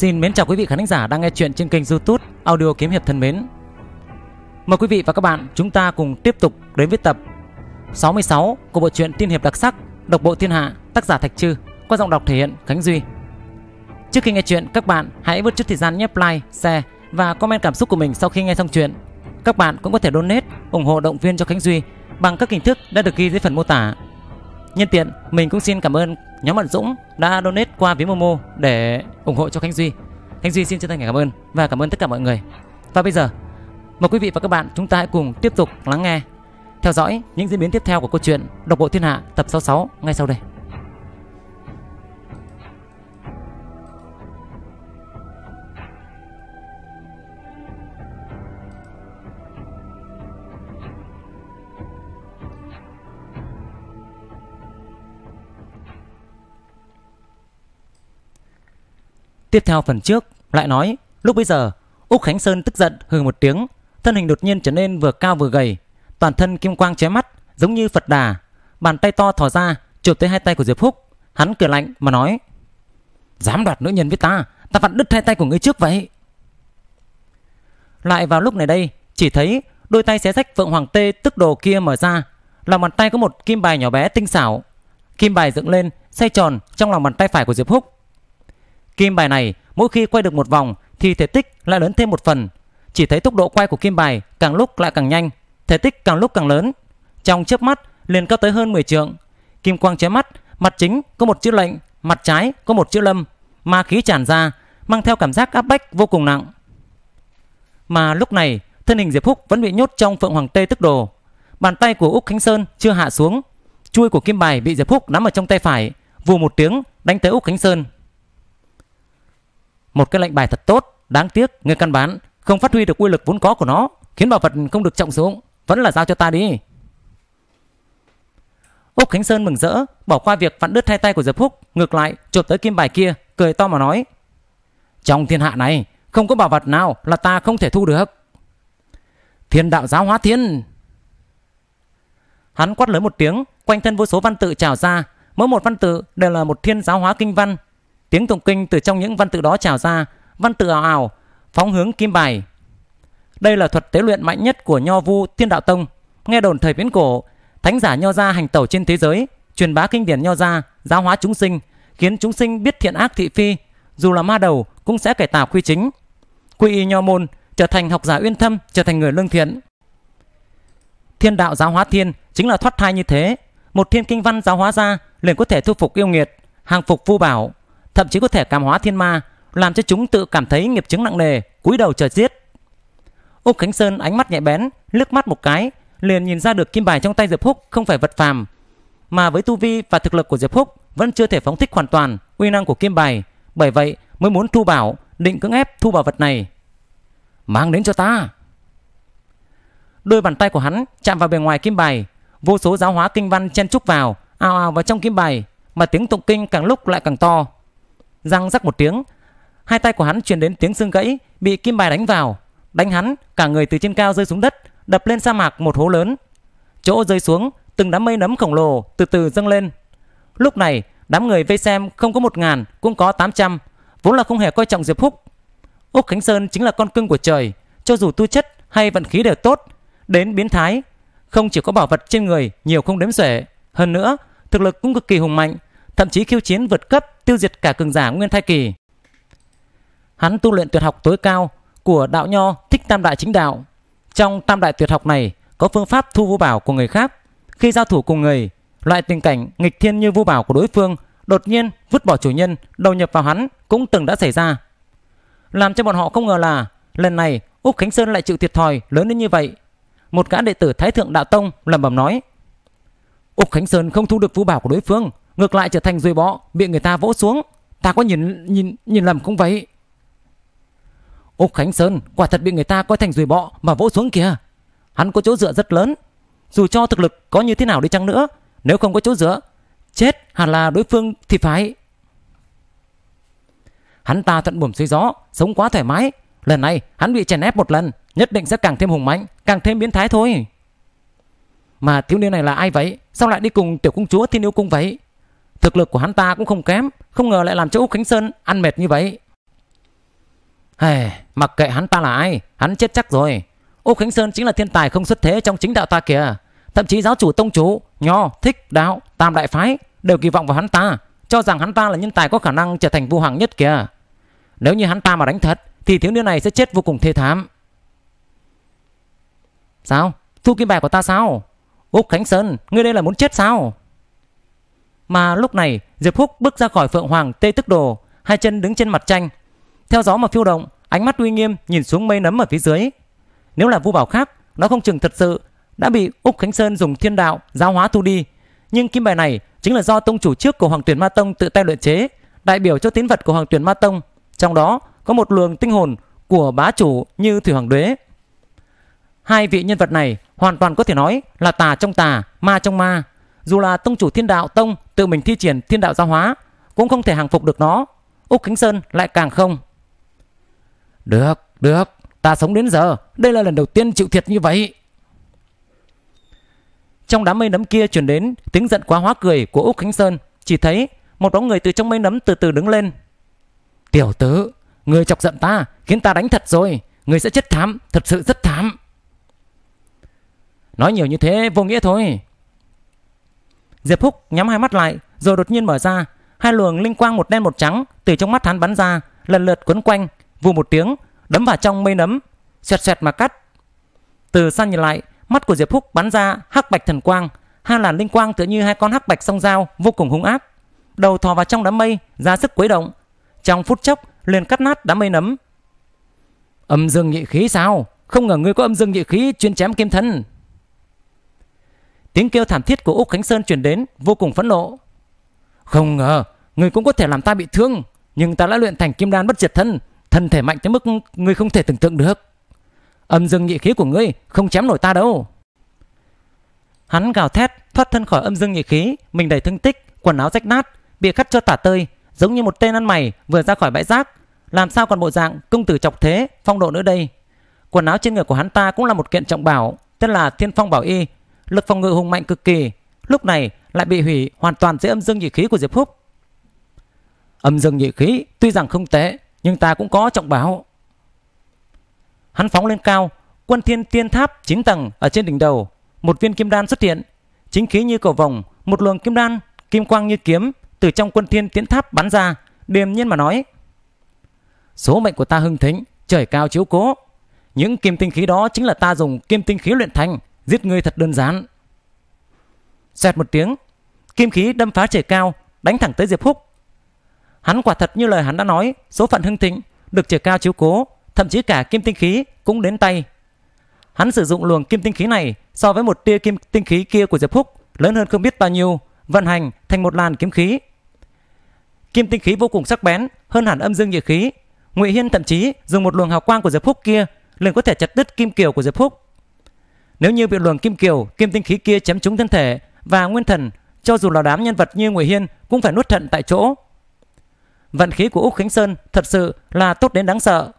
Xin mến chào quý vị khán giả đang nghe chuyện trên kênh YouTube Audio Kiếm hiệp thân mến. Mời quý vị và các bạn chúng ta cùng tiếp tục đến với tập 66 của bộ truyện tiên hiệp đặc sắc Độc bộ thiên hạ, tác giả Thạch Trư, qua giọng đọc thể hiện Khánh Duy. Trước khi nghe chuyện, các bạn hãy bớt chút thời gian nhấp like, share và comment cảm xúc của mình sau khi nghe xong chuyện. Các bạn cũng có thể donate ủng hộ động viên cho Khánh Duy bằng các hình thức đã được ghi dưới phần mô tả. Nhân tiện, mình cũng xin cảm ơn nhóm bạn Dũng đã donate qua ví Momo để ủng hộ cho Khánh Duy. Khánh Duy xin chân thành cảm ơn và cảm ơn tất cả mọi người. Và bây giờ, mời quý vị và các bạn chúng ta hãy cùng tiếp tục lắng nghe, theo dõi những diễn biến tiếp theo của câu chuyện Độc bộ Thiên Hạ tập 66 ngay sau đây. Tiếp theo phần trước, lại nói, lúc bây giờ, Úc Khánh Sơn tức giận hừ một tiếng, thân hình đột nhiên trở nên vừa cao vừa gầy, toàn thân kim quang chóe mắt, giống như Phật Đà, bàn tay to thò ra, chụp tới hai tay của Diệp Phúc, hắn cười lạnh mà nói: "Dám đoạt nữ nhân với ta, ta vặn đứt hai tay của ngươi trước vậy." Lại vào lúc này đây, chỉ thấy đôi tay xé rách Phượng Hoàng Tê tức đồ kia mở ra, lòng bàn tay có một kim bài nhỏ bé tinh xảo. Kim bài dựng lên, xoay tròn trong lòng bàn tay phải của Diệp Phúc. Kim bài này mỗi khi quay được một vòng thì thể tích lại lớn thêm một phần. Chỉ thấy tốc độ quay của kim bài càng lúc lại càng nhanh, thể tích càng lúc càng lớn. Trong chớp mắt liền cao tới hơn 10 trượng. Kim quang chói mắt, mặt chính có một chữ lệnh, mặt trái có một chữ lâm, ma khí tràn ra, mang theo cảm giác áp bách vô cùng nặng. Mà lúc này, thân hình Diệp Húc vẫn bị nhốt trong Phượng Hoàng Tê tức đồ. Bàn tay của Úc Khánh Sơn chưa hạ xuống, chuôi của kim bài bị Diệp Húc nắm ở trong tay phải, vù một tiếng đánh tới Úc Khánh Sơn một cái lệnh bài thật tốt, đáng tiếc người căn bán không phát huy được quy lực vốn có của nó, khiến bảo vật không được trọng dụng, vẫn là giao cho ta đi. Úc Khánh Sơn mừng rỡ, bỏ qua việc vặn đứt hai tay của Diệp Húc, ngược lại chộp tới kim bài kia, cười to mà nói: "Trong thiên hạ này, không có bảo vật nào là ta không thể thu được." Thiên đạo giáo hóa thiên. Hắn quát lớn một tiếng, quanh thân vô số văn tự trào ra, mỗi một văn tự đều là một thiên giáo hóa kinh văn Tiếng tụng kinh từ trong những văn tự đó trào ra, văn tự ảo ảo, phóng hướng kim bài. Đây là thuật tế luyện mạnh nhất của Nho Vu Thiên Đạo Tông. Nghe đồn thời viễn cổ, thánh giả Nho gia hành tẩu trên thế giới, truyền bá kinh điển Nho gia, giáo hóa chúng sinh, khiến chúng sinh biết thiện ác thị phi, dù là ma đầu cũng sẽ cải tạo quy chính. Quy y Nho môn trở thành học giả uyên thâm, trở thành người lương thiện. Thiên đạo giáo hóa thiên chính là thoát thai như thế, một thiên kinh văn giáo hóa ra liền có thể thu phục yêu nghiệt, hàng phục vu bảo thậm chí có thể cảm hóa thiên ma, làm cho chúng tự cảm thấy nghiệp chứng nặng nề, cúi đầu chờ giết. Úc Khánh Sơn ánh mắt nhẹ bén, lướt mắt một cái, liền nhìn ra được kim bài trong tay Diệp Húc không phải vật phàm, mà với tu vi và thực lực của Diệp Húc vẫn chưa thể phóng thích hoàn toàn uy năng của kim bài, bởi vậy mới muốn thu bảo, định cưỡng ép thu bảo vật này. Mang đến cho ta. Đôi bàn tay của hắn chạm vào bề ngoài kim bài, vô số giáo hóa kinh văn chen chúc vào, ao ao vào trong kim bài, mà tiếng tụng kinh càng lúc lại càng to. Răng rắc một tiếng, hai tay của hắn truyền đến tiếng xương gãy, bị kim bài đánh vào. Đánh hắn, cả người từ trên cao rơi xuống đất, đập lên sa mạc một hố lớn. Chỗ rơi xuống, từng đám mây nấm khổng lồ từ từ dâng lên. Lúc này, đám người vây xem không có một ngàn, cũng có tám trăm, vốn là không hề coi trọng Diệp Húc. Úc Khánh Sơn chính là con cưng của trời, cho dù tu chất hay vận khí đều tốt, đến biến thái, không chỉ có bảo vật trên người nhiều không đếm xuể, hơn nữa thực lực cũng cực kỳ hùng mạnh, thậm chí khiêu chiến vượt cấp, tiêu diệt cả cường giả Nguyên Thai Kỳ. Hắn tu luyện tuyệt học tối cao của đạo nho Thích Tam Đại Chính Đạo. Trong Tam Đại Tuyệt Học này có phương pháp thu vô bảo của người khác. Khi giao thủ cùng người, loại tình cảnh nghịch thiên như vô bảo của đối phương đột nhiên vứt bỏ chủ nhân, đầu nhập vào hắn cũng từng đã xảy ra. Làm cho bọn họ không ngờ là lần này Úc Khánh Sơn lại chịu thiệt thòi lớn đến như vậy. Một gã đệ tử Thái Thượng Đạo Tông lẩm bẩm nói. Úc Khánh Sơn không thu được vũ bảo của đối phương ngược lại trở thành rồi bọ, bị người ta vỗ xuống. Ta có nhìn nhìn nhìn lầm không vậy? Úc Khánh Sơn quả thật bị người ta coi thành rồi bọ mà vỗ xuống kìa. Hắn có chỗ dựa rất lớn. Dù cho thực lực có như thế nào đi chăng nữa, nếu không có chỗ dựa, chết hẳn là đối phương thì phải. Hắn ta thuận buồm xuôi gió, sống quá thoải mái. Lần này hắn bị chèn ép một lần, nhất định sẽ càng thêm hùng mạnh, càng thêm biến thái thôi. Mà thiếu niên này là ai vậy? Sao lại đi cùng tiểu công chúa thiên yêu cung vậy? Thực lực của hắn ta cũng không kém, không ngờ lại làm cho Úc Khánh Sơn ăn mệt như vậy. Hey, mặc kệ hắn ta là ai, hắn chết chắc rồi. Úc Khánh Sơn chính là thiên tài không xuất thế trong chính đạo ta kìa. Thậm chí giáo chủ tông chủ, nho, thích, đạo, tam đại phái đều kỳ vọng vào hắn ta, cho rằng hắn ta là nhân tài có khả năng trở thành vua hoàng nhất kìa. Nếu như hắn ta mà đánh thật, thì thiếu niên này sẽ chết vô cùng thê thảm. Sao? Thu kim bài của ta sao? Úc Khánh Sơn, ngươi đây là muốn chết sao? Mà lúc này Diệp Húc bước ra khỏi Phượng Hoàng Tê Tức Đồ Hai chân đứng trên mặt tranh Theo gió mà phiêu động Ánh mắt uy nghiêm nhìn xuống mây nấm ở phía dưới Nếu là vu bảo khác Nó không chừng thật sự Đã bị Úc Khánh Sơn dùng thiên đạo giáo hóa thu đi Nhưng kim bài này chính là do tông chủ trước của Hoàng Tuyển Ma Tông tự tay luyện chế Đại biểu cho tín vật của Hoàng Tuyển Ma Tông Trong đó có một luồng tinh hồn của bá chủ như Thủy Hoàng Đế Hai vị nhân vật này hoàn toàn có thể nói là tà trong tà, ma trong ma dù là tông chủ thiên đạo tông tự mình thi triển thiên đạo giáo hóa cũng không thể hàng phục được nó úc kính sơn lại càng không được được ta sống đến giờ đây là lần đầu tiên chịu thiệt như vậy trong đám mây nấm kia truyền đến tiếng giận quá hóa cười của úc khánh sơn chỉ thấy một bóng người từ trong mây nấm từ từ đứng lên tiểu tử người chọc giận ta khiến ta đánh thật rồi người sẽ chết thảm thật sự rất thảm nói nhiều như thế vô nghĩa thôi Diệp Húc nhắm hai mắt lại, rồi đột nhiên mở ra, hai luồng linh quang một đen một trắng từ trong mắt hắn bắn ra, lần lượt quấn quanh, vù một tiếng, đấm vào trong mây nấm, xoẹt xoẹt mà cắt. Từ xa nhìn lại, mắt của Diệp Húc bắn ra hắc bạch thần quang, hai làn linh quang tựa như hai con hắc bạch song dao vô cùng hung ác, đầu thò vào trong đám mây, ra sức quấy động, trong phút chốc liền cắt nát đám mây nấm. Âm dương nhị khí sao? Không ngờ ngươi có âm dương nhị khí chuyên chém kim thân. Tiếng kêu thảm thiết của Úc Khánh Sơn truyền đến vô cùng phẫn nộ. Không ngờ, người cũng có thể làm ta bị thương, nhưng ta đã luyện thành kim đan bất diệt thân, thân thể mạnh tới mức người không thể tưởng tượng được. Âm dương nhị khí của ngươi không chém nổi ta đâu. Hắn gào thét, thoát thân khỏi âm dương nhị khí, mình đầy thương tích, quần áo rách nát, bị cắt cho tả tơi, giống như một tên ăn mày vừa ra khỏi bãi rác. Làm sao còn bộ dạng công tử chọc thế, phong độ nữa đây. Quần áo trên người của hắn ta cũng là một kiện trọng bảo, tên là Thiên Phong Bảo Y lực phòng ngự hùng mạnh cực kỳ, lúc này lại bị hủy hoàn toàn dưới âm dương nhị khí của Diệp húc. Âm dương nhị khí tuy rằng không tệ, nhưng ta cũng có trọng bảo. Hắn phóng lên cao, quân thiên tiên tháp 9 tầng ở trên đỉnh đầu, một viên kim đan xuất hiện, chính khí như cầu vồng, một luồng kim đan, kim quang như kiếm từ trong quân thiên tiến tháp bắn ra, điềm nhiên mà nói: "Số mệnh của ta hưng thịnh, trời cao chiếu cố, những kim tinh khí đó chính là ta dùng kim tinh khí luyện thành, Giết ngươi thật đơn giản. Xoẹt một tiếng, kim khí đâm phá trời cao, đánh thẳng tới Diệp Húc. Hắn quả thật như lời hắn đã nói, số phận hưng thịnh, được trời cao chiếu cố, thậm chí cả kim tinh khí cũng đến tay. Hắn sử dụng luồng kim tinh khí này so với một tia kim tinh khí kia của Diệp Húc lớn hơn không biết bao nhiêu, vận hành thành một làn kiếm khí. Kim tinh khí vô cùng sắc bén, hơn hẳn âm dương nhiệt khí. Ngụy Hiên thậm chí dùng một luồng hào quang của Diệp Húc kia liền có thể chặt đứt kim kiều của Diệp Húc. Nếu như bị luồng kim kiều, kim tinh khí kia chém trúng thân thể và nguyên thần, cho dù là đám nhân vật như Ngụy Hiên cũng phải nuốt thận tại chỗ. Vận khí của Úc Khánh Sơn thật sự là tốt đến đáng sợ.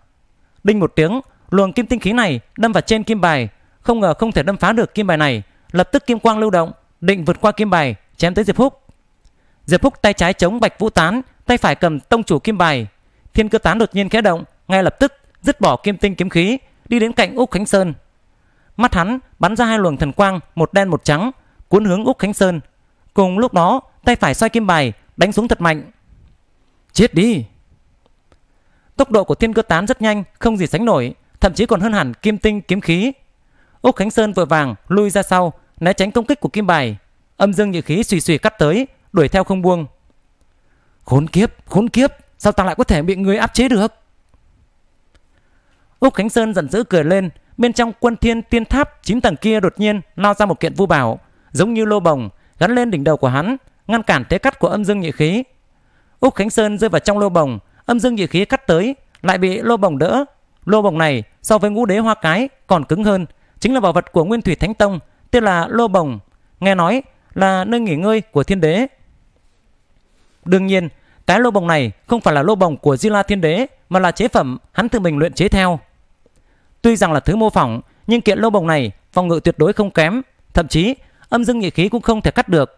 Đinh một tiếng, luồng kim tinh khí này đâm vào trên kim bài, không ngờ không thể đâm phá được kim bài này, lập tức kim quang lưu động, định vượt qua kim bài, chém tới Diệp Phúc. Diệp Phúc tay trái chống Bạch Vũ Tán, tay phải cầm tông chủ kim bài. Thiên cơ tán đột nhiên khẽ động, ngay lập tức dứt bỏ kim tinh kiếm khí, đi đến cạnh Úc Khánh Sơn. Mắt hắn bắn ra hai luồng thần quang, một đen một trắng, cuốn hướng Úc Khánh Sơn. Cùng lúc đó, tay phải xoay kim bài, đánh xuống thật mạnh. Chết đi! Tốc độ của thiên cơ tán rất nhanh, không gì sánh nổi, thậm chí còn hơn hẳn kim tinh kiếm khí. Úc Khánh Sơn vội vàng lui ra sau, né tránh công kích của kim bài. Âm dương nhị khí xùy xùy cắt tới, đuổi theo không buông. Khốn kiếp, khốn kiếp, sao ta lại có thể bị người áp chế được? Úc Khánh Sơn giận dữ cười lên, Bên trong quân thiên tiên tháp chín tầng kia đột nhiên lao ra một kiện vu bảo, giống như lô bồng, gắn lên đỉnh đầu của hắn, ngăn cản thế cắt của âm dương nhị khí. Úc Khánh Sơn rơi vào trong lô bồng, âm dương nhị khí cắt tới, lại bị lô bồng đỡ. Lô bồng này so với ngũ đế hoa cái còn cứng hơn, chính là bảo vật của Nguyên Thủy Thánh Tông, tên là lô bồng. Nghe nói là nơi nghỉ ngơi của thiên đế. Đương nhiên, cái lô bồng này không phải là lô bồng của Di La Thiên Đế mà là chế phẩm hắn tự mình luyện chế theo. Tuy rằng là thứ mô phỏng, nhưng kiện lô bồng này phòng ngự tuyệt đối không kém, thậm chí âm dương nhị khí cũng không thể cắt được.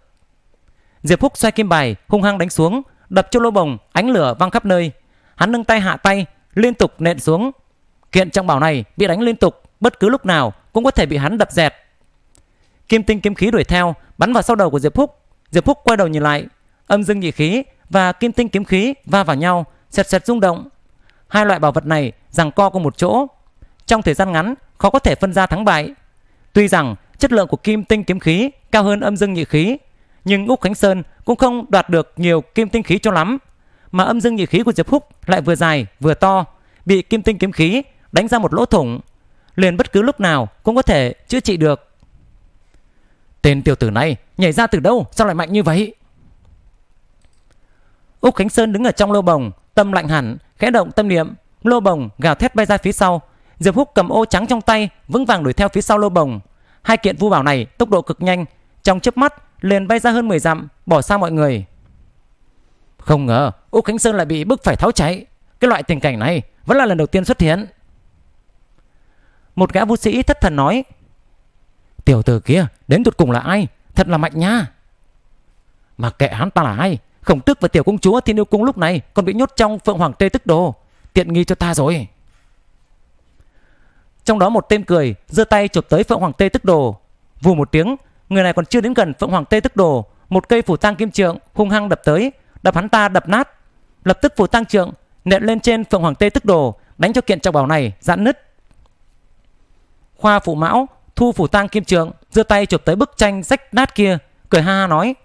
Diệp Phúc xoay kim bài, hung hăng đánh xuống, đập cho lô bồng, ánh lửa văng khắp nơi. Hắn nâng tay hạ tay, liên tục nện xuống. Kiện trọng bảo này bị đánh liên tục, bất cứ lúc nào cũng có thể bị hắn đập dẹt. Kim tinh kiếm khí đuổi theo, bắn vào sau đầu của Diệp Phúc. Diệp Phúc quay đầu nhìn lại, âm dương nhị khí và kim tinh kiếm khí va vào nhau, xẹt xẹt rung động. Hai loại bảo vật này giằng co cùng một chỗ, trong thời gian ngắn khó có thể phân ra thắng bại. Tuy rằng chất lượng của kim tinh kiếm khí cao hơn âm dương nhị khí, nhưng Úc Khánh Sơn cũng không đoạt được nhiều kim tinh khí cho lắm, mà âm dương nhị khí của Diệp Húc lại vừa dài vừa to, bị kim tinh kiếm khí đánh ra một lỗ thủng, liền bất cứ lúc nào cũng có thể chữa trị được. Tên tiểu tử này nhảy ra từ đâu sao lại mạnh như vậy? Úc Khánh Sơn đứng ở trong lô bồng, tâm lạnh hẳn, khẽ động tâm niệm, lô bồng gào thét bay ra phía sau, Diệp Húc cầm ô trắng trong tay, vững vàng đuổi theo phía sau Lô Bồng. Hai kiện vu bảo này tốc độ cực nhanh, trong chớp mắt liền bay ra hơn 10 dặm, bỏ xa mọi người. Không ngờ, Úc Khánh Sơn lại bị bức phải tháo chạy. Cái loại tình cảnh này vẫn là lần đầu tiên xuất hiện. Một gã vũ sĩ thất thần nói: "Tiểu tử kia, đến tụt cùng là ai? Thật là mạnh nha." Mà kệ hắn ta là ai, Khổng tức và tiểu công chúa Thiên Yêu Cung lúc này còn bị nhốt trong Phượng Hoàng Tê Tức Đồ, tiện nghi cho ta rồi. Trong đó một tên cười giơ tay chụp tới Phượng Hoàng Tê Tức Đồ. Vù một tiếng, người này còn chưa đến gần Phượng Hoàng Tê Tức Đồ, một cây phủ tang kim trượng hung hăng đập tới, đập hắn ta đập nát. Lập tức phủ tang trượng nện lên trên Phượng Hoàng Tê Tức Đồ, đánh cho kiện trọng bảo này giãn nứt. Khoa phụ mão thu phủ tang kim trượng, giơ tay chụp tới bức tranh rách nát kia, cười ha ha nói: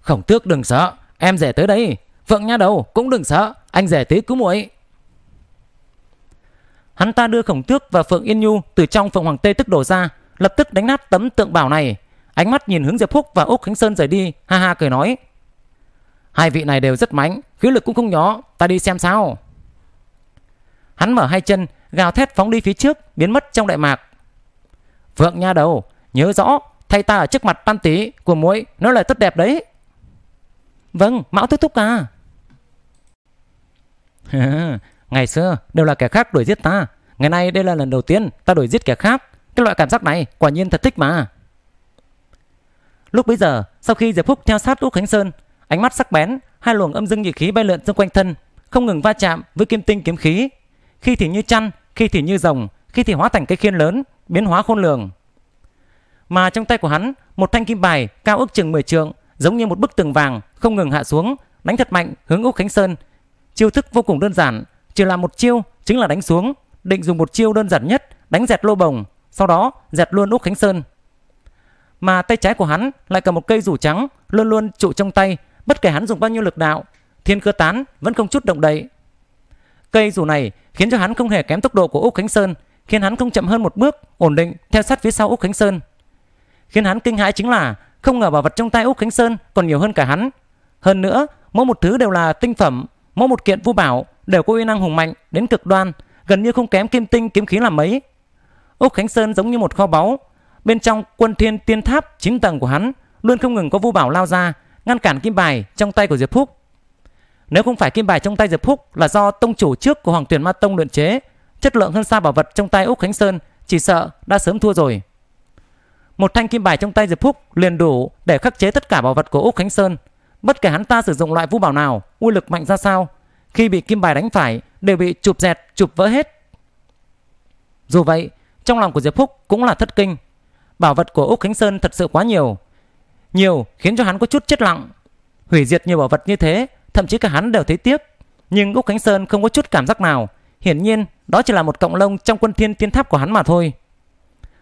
"Khổng Tước đừng sợ, em rể tới đây, Phượng nha đầu cũng đừng sợ, anh rể tới cứu muội." Hắn ta đưa khổng tước và Phượng Yên Nhu từ trong Phượng Hoàng Tê tức đổ ra, lập tức đánh nát tấm tượng bảo này. Ánh mắt nhìn hướng Diệp Phúc và Úc Khánh Sơn rời đi, ha ha cười nói. Hai vị này đều rất mạnh khí lực cũng không nhỏ, ta đi xem sao. Hắn mở hai chân, gào thét phóng đi phía trước, biến mất trong đại mạc. phượng nha đầu, nhớ rõ, thay ta ở trước mặt pan tỷ của muội nó là tốt đẹp đấy. Vâng, mão thúc thúc à. Ngày xưa đều là kẻ khác đuổi giết ta, ngày nay đây là lần đầu tiên ta đuổi giết kẻ khác. Cái loại cảm giác này quả nhiên thật thích mà. Lúc bấy giờ, sau khi Diệp Phúc theo sát Úc Khánh Sơn, ánh mắt sắc bén, hai luồng âm dương nhị khí bay lượn xung quanh thân, không ngừng va chạm với kim tinh kiếm khí. Khi thì như chăn, khi thì như rồng, khi thì hóa thành cái khiên lớn, biến hóa khôn lường. Mà trong tay của hắn, một thanh kim bài cao ước chừng 10 trượng, giống như một bức tường vàng không ngừng hạ xuống, đánh thật mạnh hướng Úc Khánh Sơn. Chiêu thức vô cùng đơn giản, chỉ làm một chiêu chính là đánh xuống, định dùng một chiêu đơn giản nhất, đánh dẹt lô bồng, sau đó dẹt luôn Úc Khánh Sơn. Mà tay trái của hắn lại cầm một cây rủ trắng, luôn luôn trụ trong tay, bất kể hắn dùng bao nhiêu lực đạo, thiên cơ tán vẫn không chút động đậy. Cây rủ này khiến cho hắn không hề kém tốc độ của Úc Khánh Sơn, khiến hắn không chậm hơn một bước, ổn định theo sát phía sau Úc Khánh Sơn. Khiến hắn kinh hãi chính là không ngờ bảo vật trong tay Úc Khánh Sơn còn nhiều hơn cả hắn. Hơn nữa, mỗi một thứ đều là tinh phẩm, mỗi một kiện vô bảo đều có uy năng hùng mạnh đến cực đoan, gần như không kém kim tinh kiếm khí là mấy. Úc Khánh Sơn giống như một kho báu, bên trong quân thiên tiên tháp 9 tầng của hắn luôn không ngừng có vu bảo lao ra, ngăn cản kim bài trong tay của Diệp Phúc. Nếu không phải kim bài trong tay Diệp Phúc là do tông chủ trước của Hoàng Tuyển Ma Tông luyện chế, chất lượng hơn xa bảo vật trong tay Úc Khánh Sơn chỉ sợ đã sớm thua rồi. Một thanh kim bài trong tay Diệp Phúc liền đủ để khắc chế tất cả bảo vật của Úc Khánh Sơn. Bất kể hắn ta sử dụng loại vũ bảo nào, uy lực mạnh ra sao, khi bị kim bài đánh phải đều bị chụp dẹt, chụp vỡ hết. Dù vậy, trong lòng của Diệp Phúc cũng là thất kinh. Bảo vật của Úc Khánh Sơn thật sự quá nhiều. Nhiều khiến cho hắn có chút chết lặng. Hủy diệt nhiều bảo vật như thế, thậm chí cả hắn đều thấy tiếc. Nhưng Úc Khánh Sơn không có chút cảm giác nào. Hiển nhiên, đó chỉ là một cộng lông trong quân thiên tiên tháp của hắn mà thôi.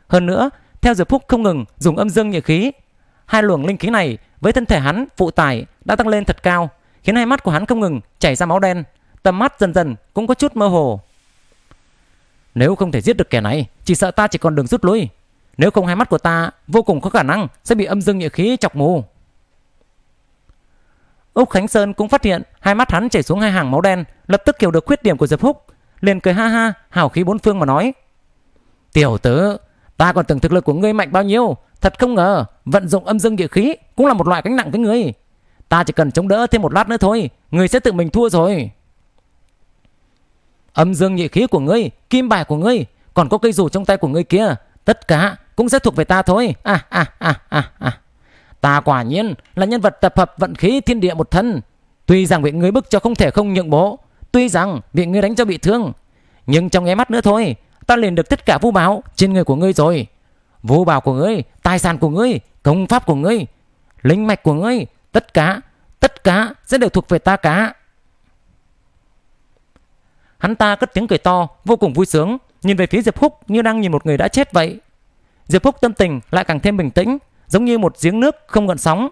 Hơn nữa, theo Diệp Phúc không ngừng dùng âm dương nhị khí. Hai luồng linh khí này với thân thể hắn phụ tải đã tăng lên thật cao khiến hai mắt của hắn không ngừng chảy ra máu đen, tầm mắt dần dần cũng có chút mơ hồ. Nếu không thể giết được kẻ này, chỉ sợ ta chỉ còn đường rút lui. Nếu không hai mắt của ta vô cùng có khả năng sẽ bị âm dương nhựa khí chọc mù. Úc Khánh Sơn cũng phát hiện hai mắt hắn chảy xuống hai hàng máu đen, lập tức hiểu được khuyết điểm của Diệp Húc, liền cười ha ha, hào khí bốn phương mà nói: "Tiểu tử, ta còn tưởng thực lực của ngươi mạnh bao nhiêu, thật không ngờ vận dụng âm dương địa khí cũng là một loại gánh nặng với ngươi. Ta chỉ cần chống đỡ thêm một lát nữa thôi Người sẽ tự mình thua rồi Âm dương nhị khí của ngươi Kim bài của ngươi Còn có cây dù trong tay của ngươi kia Tất cả cũng sẽ thuộc về ta thôi à, à, à, à, à. Ta quả nhiên là nhân vật tập hợp vận khí thiên địa một thân Tuy rằng bị ngươi bức cho không thể không nhượng bộ Tuy rằng bị ngươi đánh cho bị thương Nhưng trong nháy mắt nữa thôi Ta liền được tất cả vũ báo trên người của ngươi rồi Vũ bảo của ngươi, tài sản của ngươi, công pháp của ngươi, linh mạch của ngươi, Tất cả, tất cả sẽ đều thuộc về ta cả. Hắn ta cất tiếng cười to, vô cùng vui sướng, nhìn về phía Diệp Húc như đang nhìn một người đã chết vậy. Diệp Húc tâm tình lại càng thêm bình tĩnh, giống như một giếng nước không gợn sóng.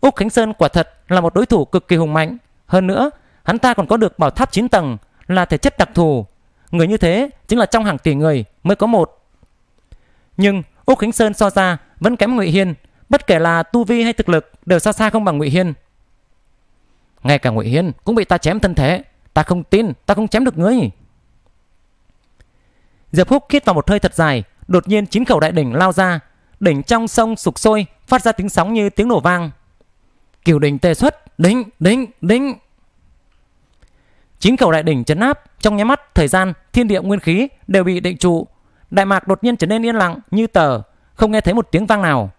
Úc Khánh Sơn quả thật là một đối thủ cực kỳ hùng mạnh. Hơn nữa, hắn ta còn có được bảo tháp 9 tầng là thể chất đặc thù. Người như thế chính là trong hàng tỷ người mới có một. Nhưng Úc Khánh Sơn so ra vẫn kém Ngụy Hiên bất kể là tu vi hay thực lực đều xa xa không bằng Ngụy Hiên. Ngay cả Ngụy Hiên cũng bị ta chém thân thể, ta không tin, ta không chém được ngươi. Diệp Húc khít vào một hơi thật dài, đột nhiên chín khẩu đại đỉnh lao ra, đỉnh trong sông sục sôi, phát ra tiếng sóng như tiếng nổ vang. Cửu đỉnh tê xuất, đính, đính, đính. Chín khẩu đại đỉnh chấn áp, trong nháy mắt, thời gian, thiên địa nguyên khí đều bị định trụ. Đại mạc đột nhiên trở nên yên lặng như tờ, không nghe thấy một tiếng vang nào.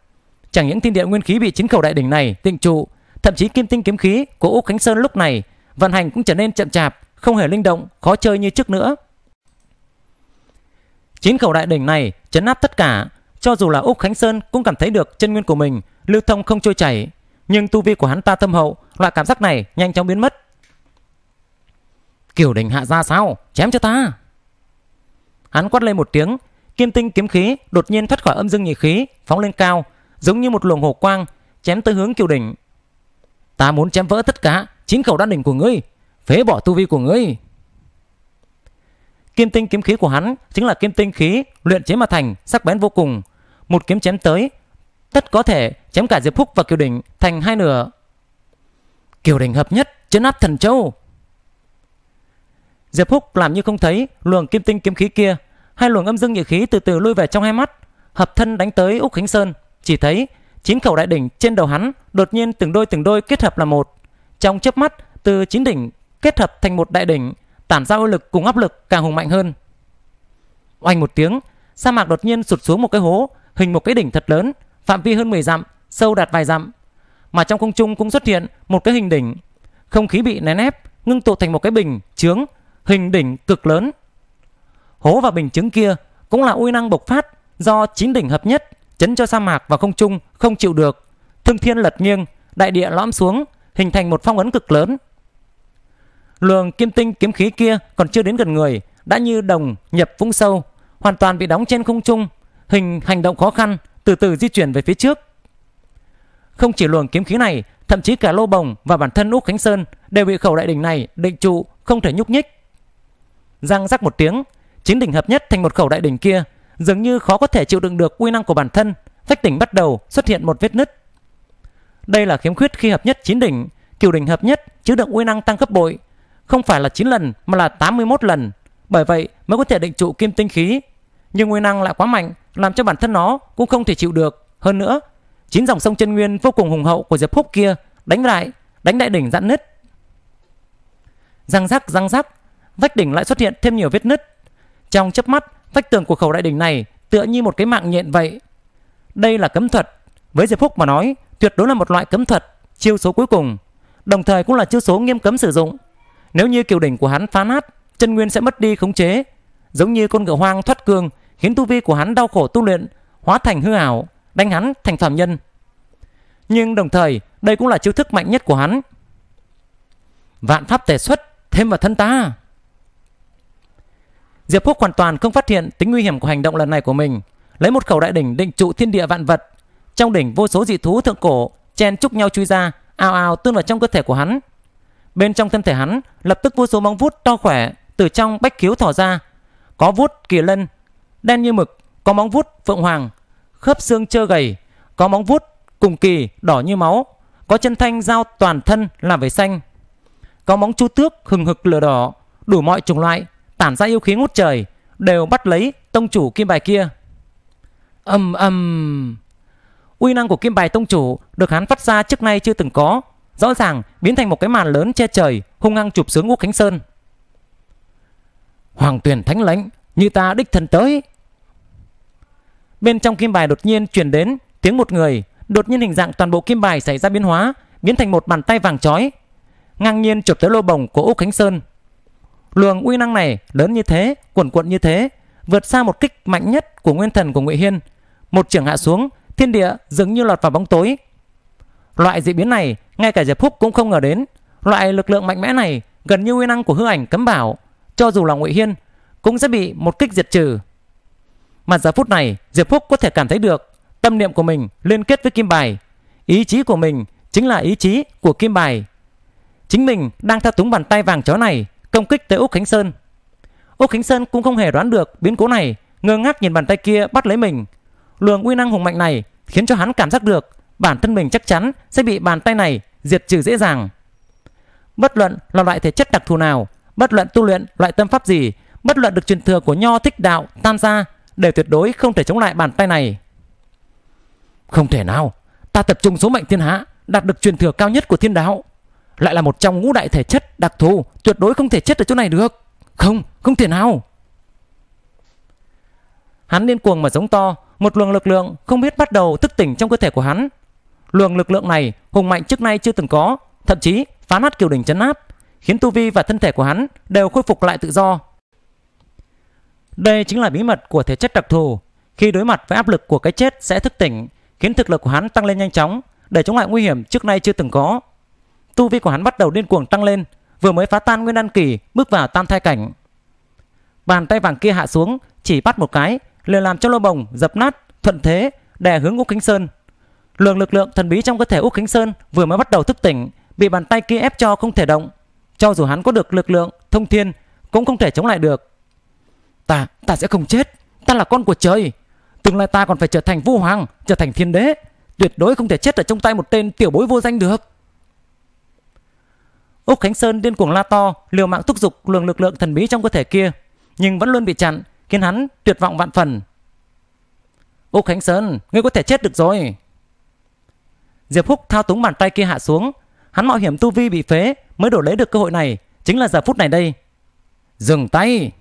Chẳng những thiên địa nguyên khí bị chính khẩu đại đỉnh này tịnh trụ, thậm chí kim tinh kiếm khí của Úc Khánh Sơn lúc này vận hành cũng trở nên chậm chạp, không hề linh động, khó chơi như trước nữa. chính khẩu đại đỉnh này chấn áp tất cả, cho dù là Úc Khánh Sơn cũng cảm thấy được chân nguyên của mình lưu thông không trôi chảy, nhưng tu vi của hắn ta thâm hậu, loại cảm giác này nhanh chóng biến mất. Kiểu đỉnh hạ ra sao? Chém cho ta! Hắn quát lên một tiếng, kim tinh kiếm khí đột nhiên thoát khỏi âm dương nhị khí, phóng lên cao, giống như một luồng hồ quang chém tới hướng kiều đỉnh. Ta muốn chém vỡ tất cả chính khẩu đan đỉnh của ngươi, phế bỏ tu vi của ngươi. Kim tinh kiếm khí của hắn chính là kim tinh khí luyện chế mà thành, sắc bén vô cùng. Một kiếm chém tới, tất có thể chém cả Diệp Phúc và Kiều đỉnh thành hai nửa. Kiều đỉnh hợp nhất, chấn áp thần châu. Diệp Phúc làm như không thấy luồng kim tinh kiếm khí kia, hai luồng âm dương nhị khí từ từ lui về trong hai mắt, hợp thân đánh tới Úc Khánh Sơn. Chỉ thấy chín khẩu đại đỉnh trên đầu hắn đột nhiên từng đôi từng đôi kết hợp là một. Trong chớp mắt, từ chín đỉnh kết hợp thành một đại đỉnh, tản ra uy lực cùng áp lực càng hùng mạnh hơn. Oanh một tiếng, sa mạc đột nhiên sụt xuống một cái hố, hình một cái đỉnh thật lớn, phạm vi hơn 10 dặm, sâu đạt vài dặm. Mà trong không trung cũng xuất hiện một cái hình đỉnh. Không khí bị nén ép, ngưng tụ thành một cái bình chướng, hình đỉnh cực lớn. Hố và bình chứng kia cũng là uy năng bộc phát do chín đỉnh hợp nhất chấn cho sa mạc và không trung không chịu được, thương thiên lật nghiêng, đại địa lõm xuống, hình thành một phong ấn cực lớn. Luồng kim tinh kiếm khí kia còn chưa đến gần người, đã như đồng nhập vũng sâu, hoàn toàn bị đóng trên không trung, hình hành động khó khăn, từ từ di chuyển về phía trước. Không chỉ luồng kiếm khí này, thậm chí cả lô bồng và bản thân Úc Khánh Sơn đều bị khẩu đại đỉnh này định trụ, không thể nhúc nhích. Răng rắc một tiếng, chính đỉnh hợp nhất thành một khẩu đại đỉnh kia dường như khó có thể chịu đựng được quy năng của bản thân, vách đỉnh bắt đầu xuất hiện một vết nứt. Đây là khiếm khuyết khi hợp nhất 9 đỉnh, cửu đỉnh hợp nhất chứa đựng quy năng tăng gấp bội, không phải là 9 lần mà là 81 lần, bởi vậy mới có thể định trụ kim tinh khí. Nhưng quy năng lại quá mạnh, làm cho bản thân nó cũng không thể chịu được. Hơn nữa, chín dòng sông chân nguyên vô cùng hùng hậu của Diệp Húc kia đánh lại, đánh đại đỉnh dặn nứt. Răng rắc răng rắc, vách đỉnh lại xuất hiện thêm nhiều vết nứt. Trong chớp mắt, vách tường của khẩu đại đỉnh này tựa như một cái mạng nhện vậy. Đây là cấm thuật. Với Diệp Phúc mà nói, tuyệt đối là một loại cấm thuật, chiêu số cuối cùng. Đồng thời cũng là chiêu số nghiêm cấm sử dụng. Nếu như kiều đỉnh của hắn phá nát, chân nguyên sẽ mất đi khống chế. Giống như con ngựa hoang thoát cương, khiến tu vi của hắn đau khổ tu luyện, hóa thành hư ảo, đánh hắn thành phạm nhân. Nhưng đồng thời, đây cũng là chiêu thức mạnh nhất của hắn. Vạn pháp tề xuất, thêm vào thân ta. Diệp Phúc hoàn toàn không phát hiện tính nguy hiểm của hành động lần này của mình, lấy một khẩu đại đỉnh định trụ thiên địa vạn vật. Trong đỉnh vô số dị thú thượng cổ chen chúc nhau chui ra, ao ao tuôn vào trong cơ thể của hắn. Bên trong thân thể hắn lập tức vô số móng vuốt to khỏe từ trong bách khiếu thò ra, có vuốt kỳ lân, đen như mực, có móng vuốt phượng hoàng, khớp xương trơ gầy, có móng vuốt cùng kỳ đỏ như máu, có chân thanh dao toàn thân làm về xanh, có móng chu tước hừng hực lửa đỏ, đủ mọi chủng loại tản ra yêu khí ngút trời, đều bắt lấy tông chủ kim bài kia. Ầm um, ầm. Uy năng của kim bài tông chủ được hắn phát ra trước nay chưa từng có, rõ ràng biến thành một cái màn lớn che trời, hung hăng chụp xuống Ngũ Khánh Sơn. Hoàng Tuyển Thánh Lãnh, như ta đích thần tới. Bên trong kim bài đột nhiên truyền đến tiếng một người, đột nhiên hình dạng toàn bộ kim bài xảy ra biến hóa, biến thành một bàn tay vàng chói, ngang nhiên chụp tới lô bồng của Úc Khánh Sơn Luồng uy năng này lớn như thế, cuồn cuộn như thế, vượt xa một kích mạnh nhất của nguyên thần của Ngụy Hiên. Một trường hạ xuống, thiên địa dường như lọt vào bóng tối. Loại dị biến này, ngay cả Diệp Phúc cũng không ngờ đến. Loại lực lượng mạnh mẽ này gần như uy năng của hư ảnh cấm bảo, cho dù là Ngụy Hiên cũng sẽ bị một kích diệt trừ. Mà giờ phút này, Diệp Phúc có thể cảm thấy được tâm niệm của mình liên kết với kim bài, ý chí của mình chính là ý chí của kim bài. Chính mình đang thao túng bàn tay vàng chó này công kích tới Úc Khánh Sơn. Úc Khánh Sơn cũng không hề đoán được biến cố này, ngơ ngác nhìn bàn tay kia bắt lấy mình. Luồng uy năng hùng mạnh này khiến cho hắn cảm giác được bản thân mình chắc chắn sẽ bị bàn tay này diệt trừ dễ dàng. Bất luận là loại thể chất đặc thù nào, bất luận tu luyện loại tâm pháp gì, bất luận được truyền thừa của nho thích đạo tan ra đều tuyệt đối không thể chống lại bàn tay này. Không thể nào, ta tập trung số mệnh thiên hạ, đạt được truyền thừa cao nhất của thiên đạo lại là một trong ngũ đại thể chất đặc thù tuyệt đối không thể chết ở chỗ này được không không thể nào hắn điên cuồng mà giống to một luồng lực lượng không biết bắt đầu thức tỉnh trong cơ thể của hắn luồng lực lượng này hùng mạnh trước nay chưa từng có thậm chí phá nát kiều đỉnh chấn áp khiến tu vi và thân thể của hắn đều khôi phục lại tự do đây chính là bí mật của thể chất đặc thù khi đối mặt với áp lực của cái chết sẽ thức tỉnh khiến thực lực của hắn tăng lên nhanh chóng để chống lại nguy hiểm trước nay chưa từng có tu vi của hắn bắt đầu điên cuồng tăng lên, vừa mới phá tan nguyên đan kỳ, bước vào tam thai cảnh. Bàn tay vàng kia hạ xuống, chỉ bắt một cái, liền làm cho lô bồng dập nát, thuận thế đè hướng Úc Kính Sơn. Lượng lực lượng thần bí trong cơ thể Úc Kính Sơn vừa mới bắt đầu thức tỉnh, bị bàn tay kia ép cho không thể động. Cho dù hắn có được lực lượng thông thiên, cũng không thể chống lại được. Ta, ta sẽ không chết, ta là con của trời. Tương lai ta còn phải trở thành vua hoàng, trở thành thiên đế, tuyệt đối không thể chết ở trong tay một tên tiểu bối vô danh được. Úc Khánh Sơn điên cuồng la to, liều mạng thúc giục luồng lực lượng thần bí trong cơ thể kia, nhưng vẫn luôn bị chặn, khiến hắn tuyệt vọng vạn phần. Úc Khánh Sơn, ngươi có thể chết được rồi. Diệp Húc thao túng bàn tay kia hạ xuống, hắn mạo hiểm tu vi bị phế mới đổ lấy được cơ hội này, chính là giờ phút này đây. Dừng tay!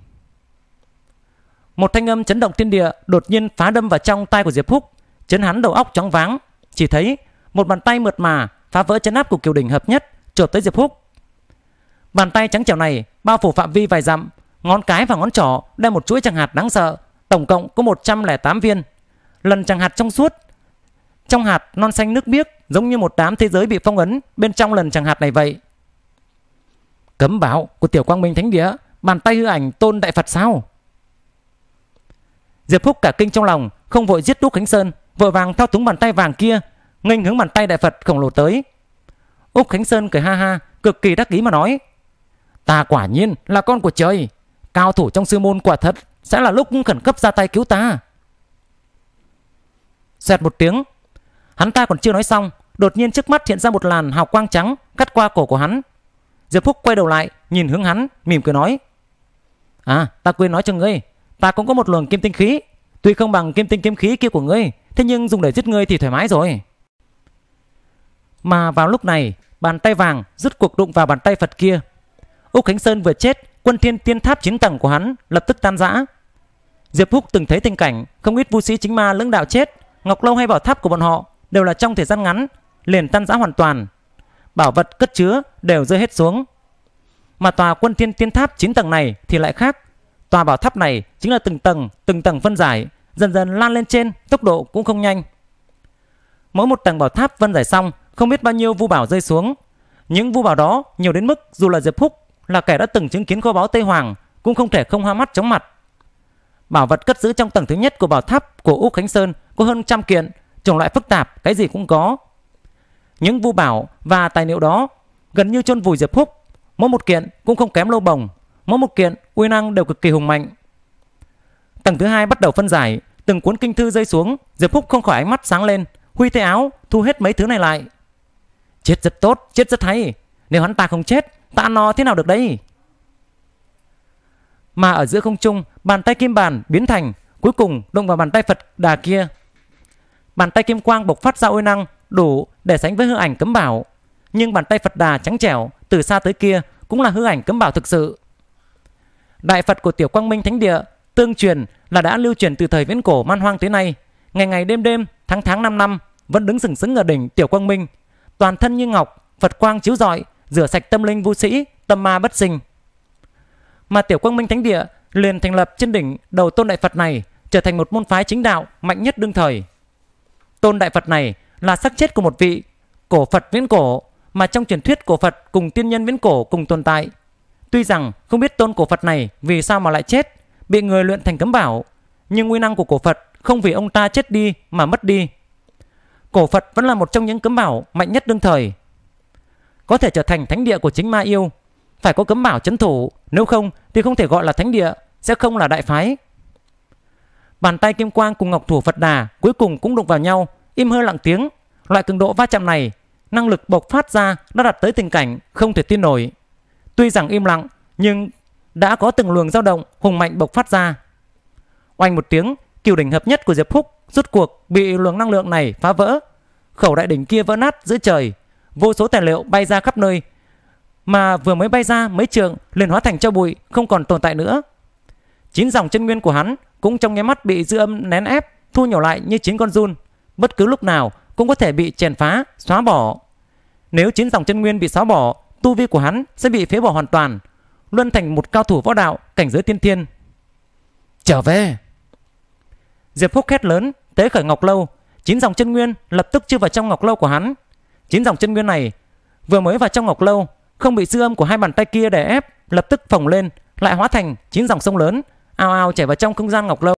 Một thanh âm chấn động thiên địa đột nhiên phá đâm vào trong tay của Diệp Húc, chấn hắn đầu óc chóng váng, chỉ thấy một bàn tay mượt mà phá vỡ chấn áp của Kiều đỉnh hợp nhất, chộp tới Diệp Húc. Bàn tay trắng trẻo này bao phủ phạm vi vài dặm, ngón cái và ngón trỏ đem một chuỗi chẳng hạt đáng sợ, tổng cộng có 108 viên. Lần chẳng hạt trong suốt. Trong hạt non xanh nước biếc, giống như một đám thế giới bị phong ấn bên trong lần chẳng hạt này vậy. Cấm báo của Tiểu Quang Minh Thánh Địa, bàn tay hư ảnh tôn đại Phật sao? Diệp Phúc cả kinh trong lòng, không vội giết Đúc Khánh Sơn, vội vàng thao túng bàn tay vàng kia, nghênh hướng bàn tay đại Phật khổng lồ tới. Úc Khánh Sơn cười ha ha, cực kỳ đắc ý mà nói: Ta quả nhiên là con của trời Cao thủ trong sư môn quả thật Sẽ là lúc khẩn cấp ra tay cứu ta Xẹt một tiếng Hắn ta còn chưa nói xong Đột nhiên trước mắt hiện ra một làn hào quang trắng Cắt qua cổ của hắn Diệp Phúc quay đầu lại Nhìn hướng hắn Mỉm cười nói À ta quên nói cho ngươi Ta cũng có một luồng kim tinh khí Tuy không bằng kim tinh kiếm khí kia của ngươi Thế nhưng dùng để giết ngươi thì thoải mái rồi Mà vào lúc này Bàn tay vàng rút cuộc đụng vào bàn tay Phật kia Úc Khánh Sơn vừa chết, quân thiên tiên tháp chín tầng của hắn lập tức tan rã. Diệp Húc từng thấy tình cảnh không ít vũ sĩ chính ma lưỡng đạo chết, Ngọc Lâu hay bảo tháp của bọn họ đều là trong thời gian ngắn liền tan rã hoàn toàn. Bảo vật cất chứa đều rơi hết xuống. Mà tòa quân thiên tiên tháp chín tầng này thì lại khác. Tòa bảo tháp này chính là từng tầng, từng tầng phân giải, dần dần lan lên trên, tốc độ cũng không nhanh. Mỗi một tầng bảo tháp phân giải xong, không biết bao nhiêu vu bảo rơi xuống. Những vu bảo đó nhiều đến mức dù là Diệp Húc là kẻ đã từng chứng kiến kho báu Tây Hoàng cũng không thể không hoa mắt chóng mặt. Bảo vật cất giữ trong tầng thứ nhất của bảo tháp của Úc Khánh Sơn có hơn trăm kiện, chủng loại phức tạp, cái gì cũng có. Những vu bảo và tài liệu đó gần như chôn vùi Diệp Húc, mỗi một kiện cũng không kém lâu bồng, mỗi một kiện uy năng đều cực kỳ hùng mạnh. Tầng thứ hai bắt đầu phân giải, từng cuốn kinh thư rơi xuống, Diệp Húc không khỏi ánh mắt sáng lên, huy tay áo thu hết mấy thứ này lại. Chết rất tốt, chết rất hay, nếu hắn ta không chết tan nó thế nào được đấy mà ở giữa không trung bàn tay kim bàn biến thành cuối cùng đụng vào bàn tay phật đà kia bàn tay kim quang bộc phát ra uy năng đủ để sánh với hư ảnh cấm bảo nhưng bàn tay phật đà trắng trẻo từ xa tới kia cũng là hư ảnh cấm bảo thực sự đại phật của tiểu quang minh thánh địa tương truyền là đã lưu truyền từ thời viễn cổ man hoang tới nay ngày ngày đêm đêm tháng tháng năm năm vẫn đứng sừng sững ở đỉnh tiểu quang minh toàn thân như ngọc phật quang chiếu rọi rửa sạch tâm linh vô sĩ, tâm ma bất sinh. Mà Tiểu Quang Minh Thánh Địa liền thành lập trên đỉnh đầu Tôn Đại Phật này trở thành một môn phái chính đạo mạnh nhất đương thời. Tôn Đại Phật này là sắc chết của một vị cổ Phật viễn cổ mà trong truyền thuyết cổ Phật cùng tiên nhân viễn cổ cùng tồn tại. Tuy rằng không biết tôn cổ Phật này vì sao mà lại chết, bị người luyện thành cấm bảo, nhưng nguyên năng của cổ Phật không vì ông ta chết đi mà mất đi. Cổ Phật vẫn là một trong những cấm bảo mạnh nhất đương thời có thể trở thành thánh địa của chính ma yêu. Phải có cấm bảo chấn thủ, nếu không thì không thể gọi là thánh địa, sẽ không là đại phái. Bàn tay kim quang cùng ngọc thủ Phật Đà cuối cùng cũng đụng vào nhau, im hơi lặng tiếng. Loại cường độ va chạm này, năng lực bộc phát ra đã đạt tới tình cảnh không thể tin nổi. Tuy rằng im lặng, nhưng đã có từng luồng dao động hùng mạnh bộc phát ra. Oanh một tiếng, cửu đỉnh hợp nhất của Diệp Phúc rút cuộc bị luồng năng lượng này phá vỡ. Khẩu đại đỉnh kia vỡ nát giữa trời, vô số tài liệu bay ra khắp nơi mà vừa mới bay ra mấy trường liền hóa thành cho bụi không còn tồn tại nữa chín dòng chân nguyên của hắn cũng trong nháy mắt bị dư âm nén ép thu nhỏ lại như chín con run bất cứ lúc nào cũng có thể bị chèn phá xóa bỏ nếu chín dòng chân nguyên bị xóa bỏ tu vi của hắn sẽ bị phế bỏ hoàn toàn luân thành một cao thủ võ đạo cảnh giới tiên thiên trở về diệp phúc khét lớn tế khởi ngọc lâu chín dòng chân nguyên lập tức chưa vào trong ngọc lâu của hắn Chín dòng chân nguyên này vừa mới vào trong ngọc lâu, không bị dư âm của hai bàn tay kia đè ép, lập tức phồng lên, lại hóa thành chín dòng sông lớn, ao ao chảy vào trong không gian ngọc lâu.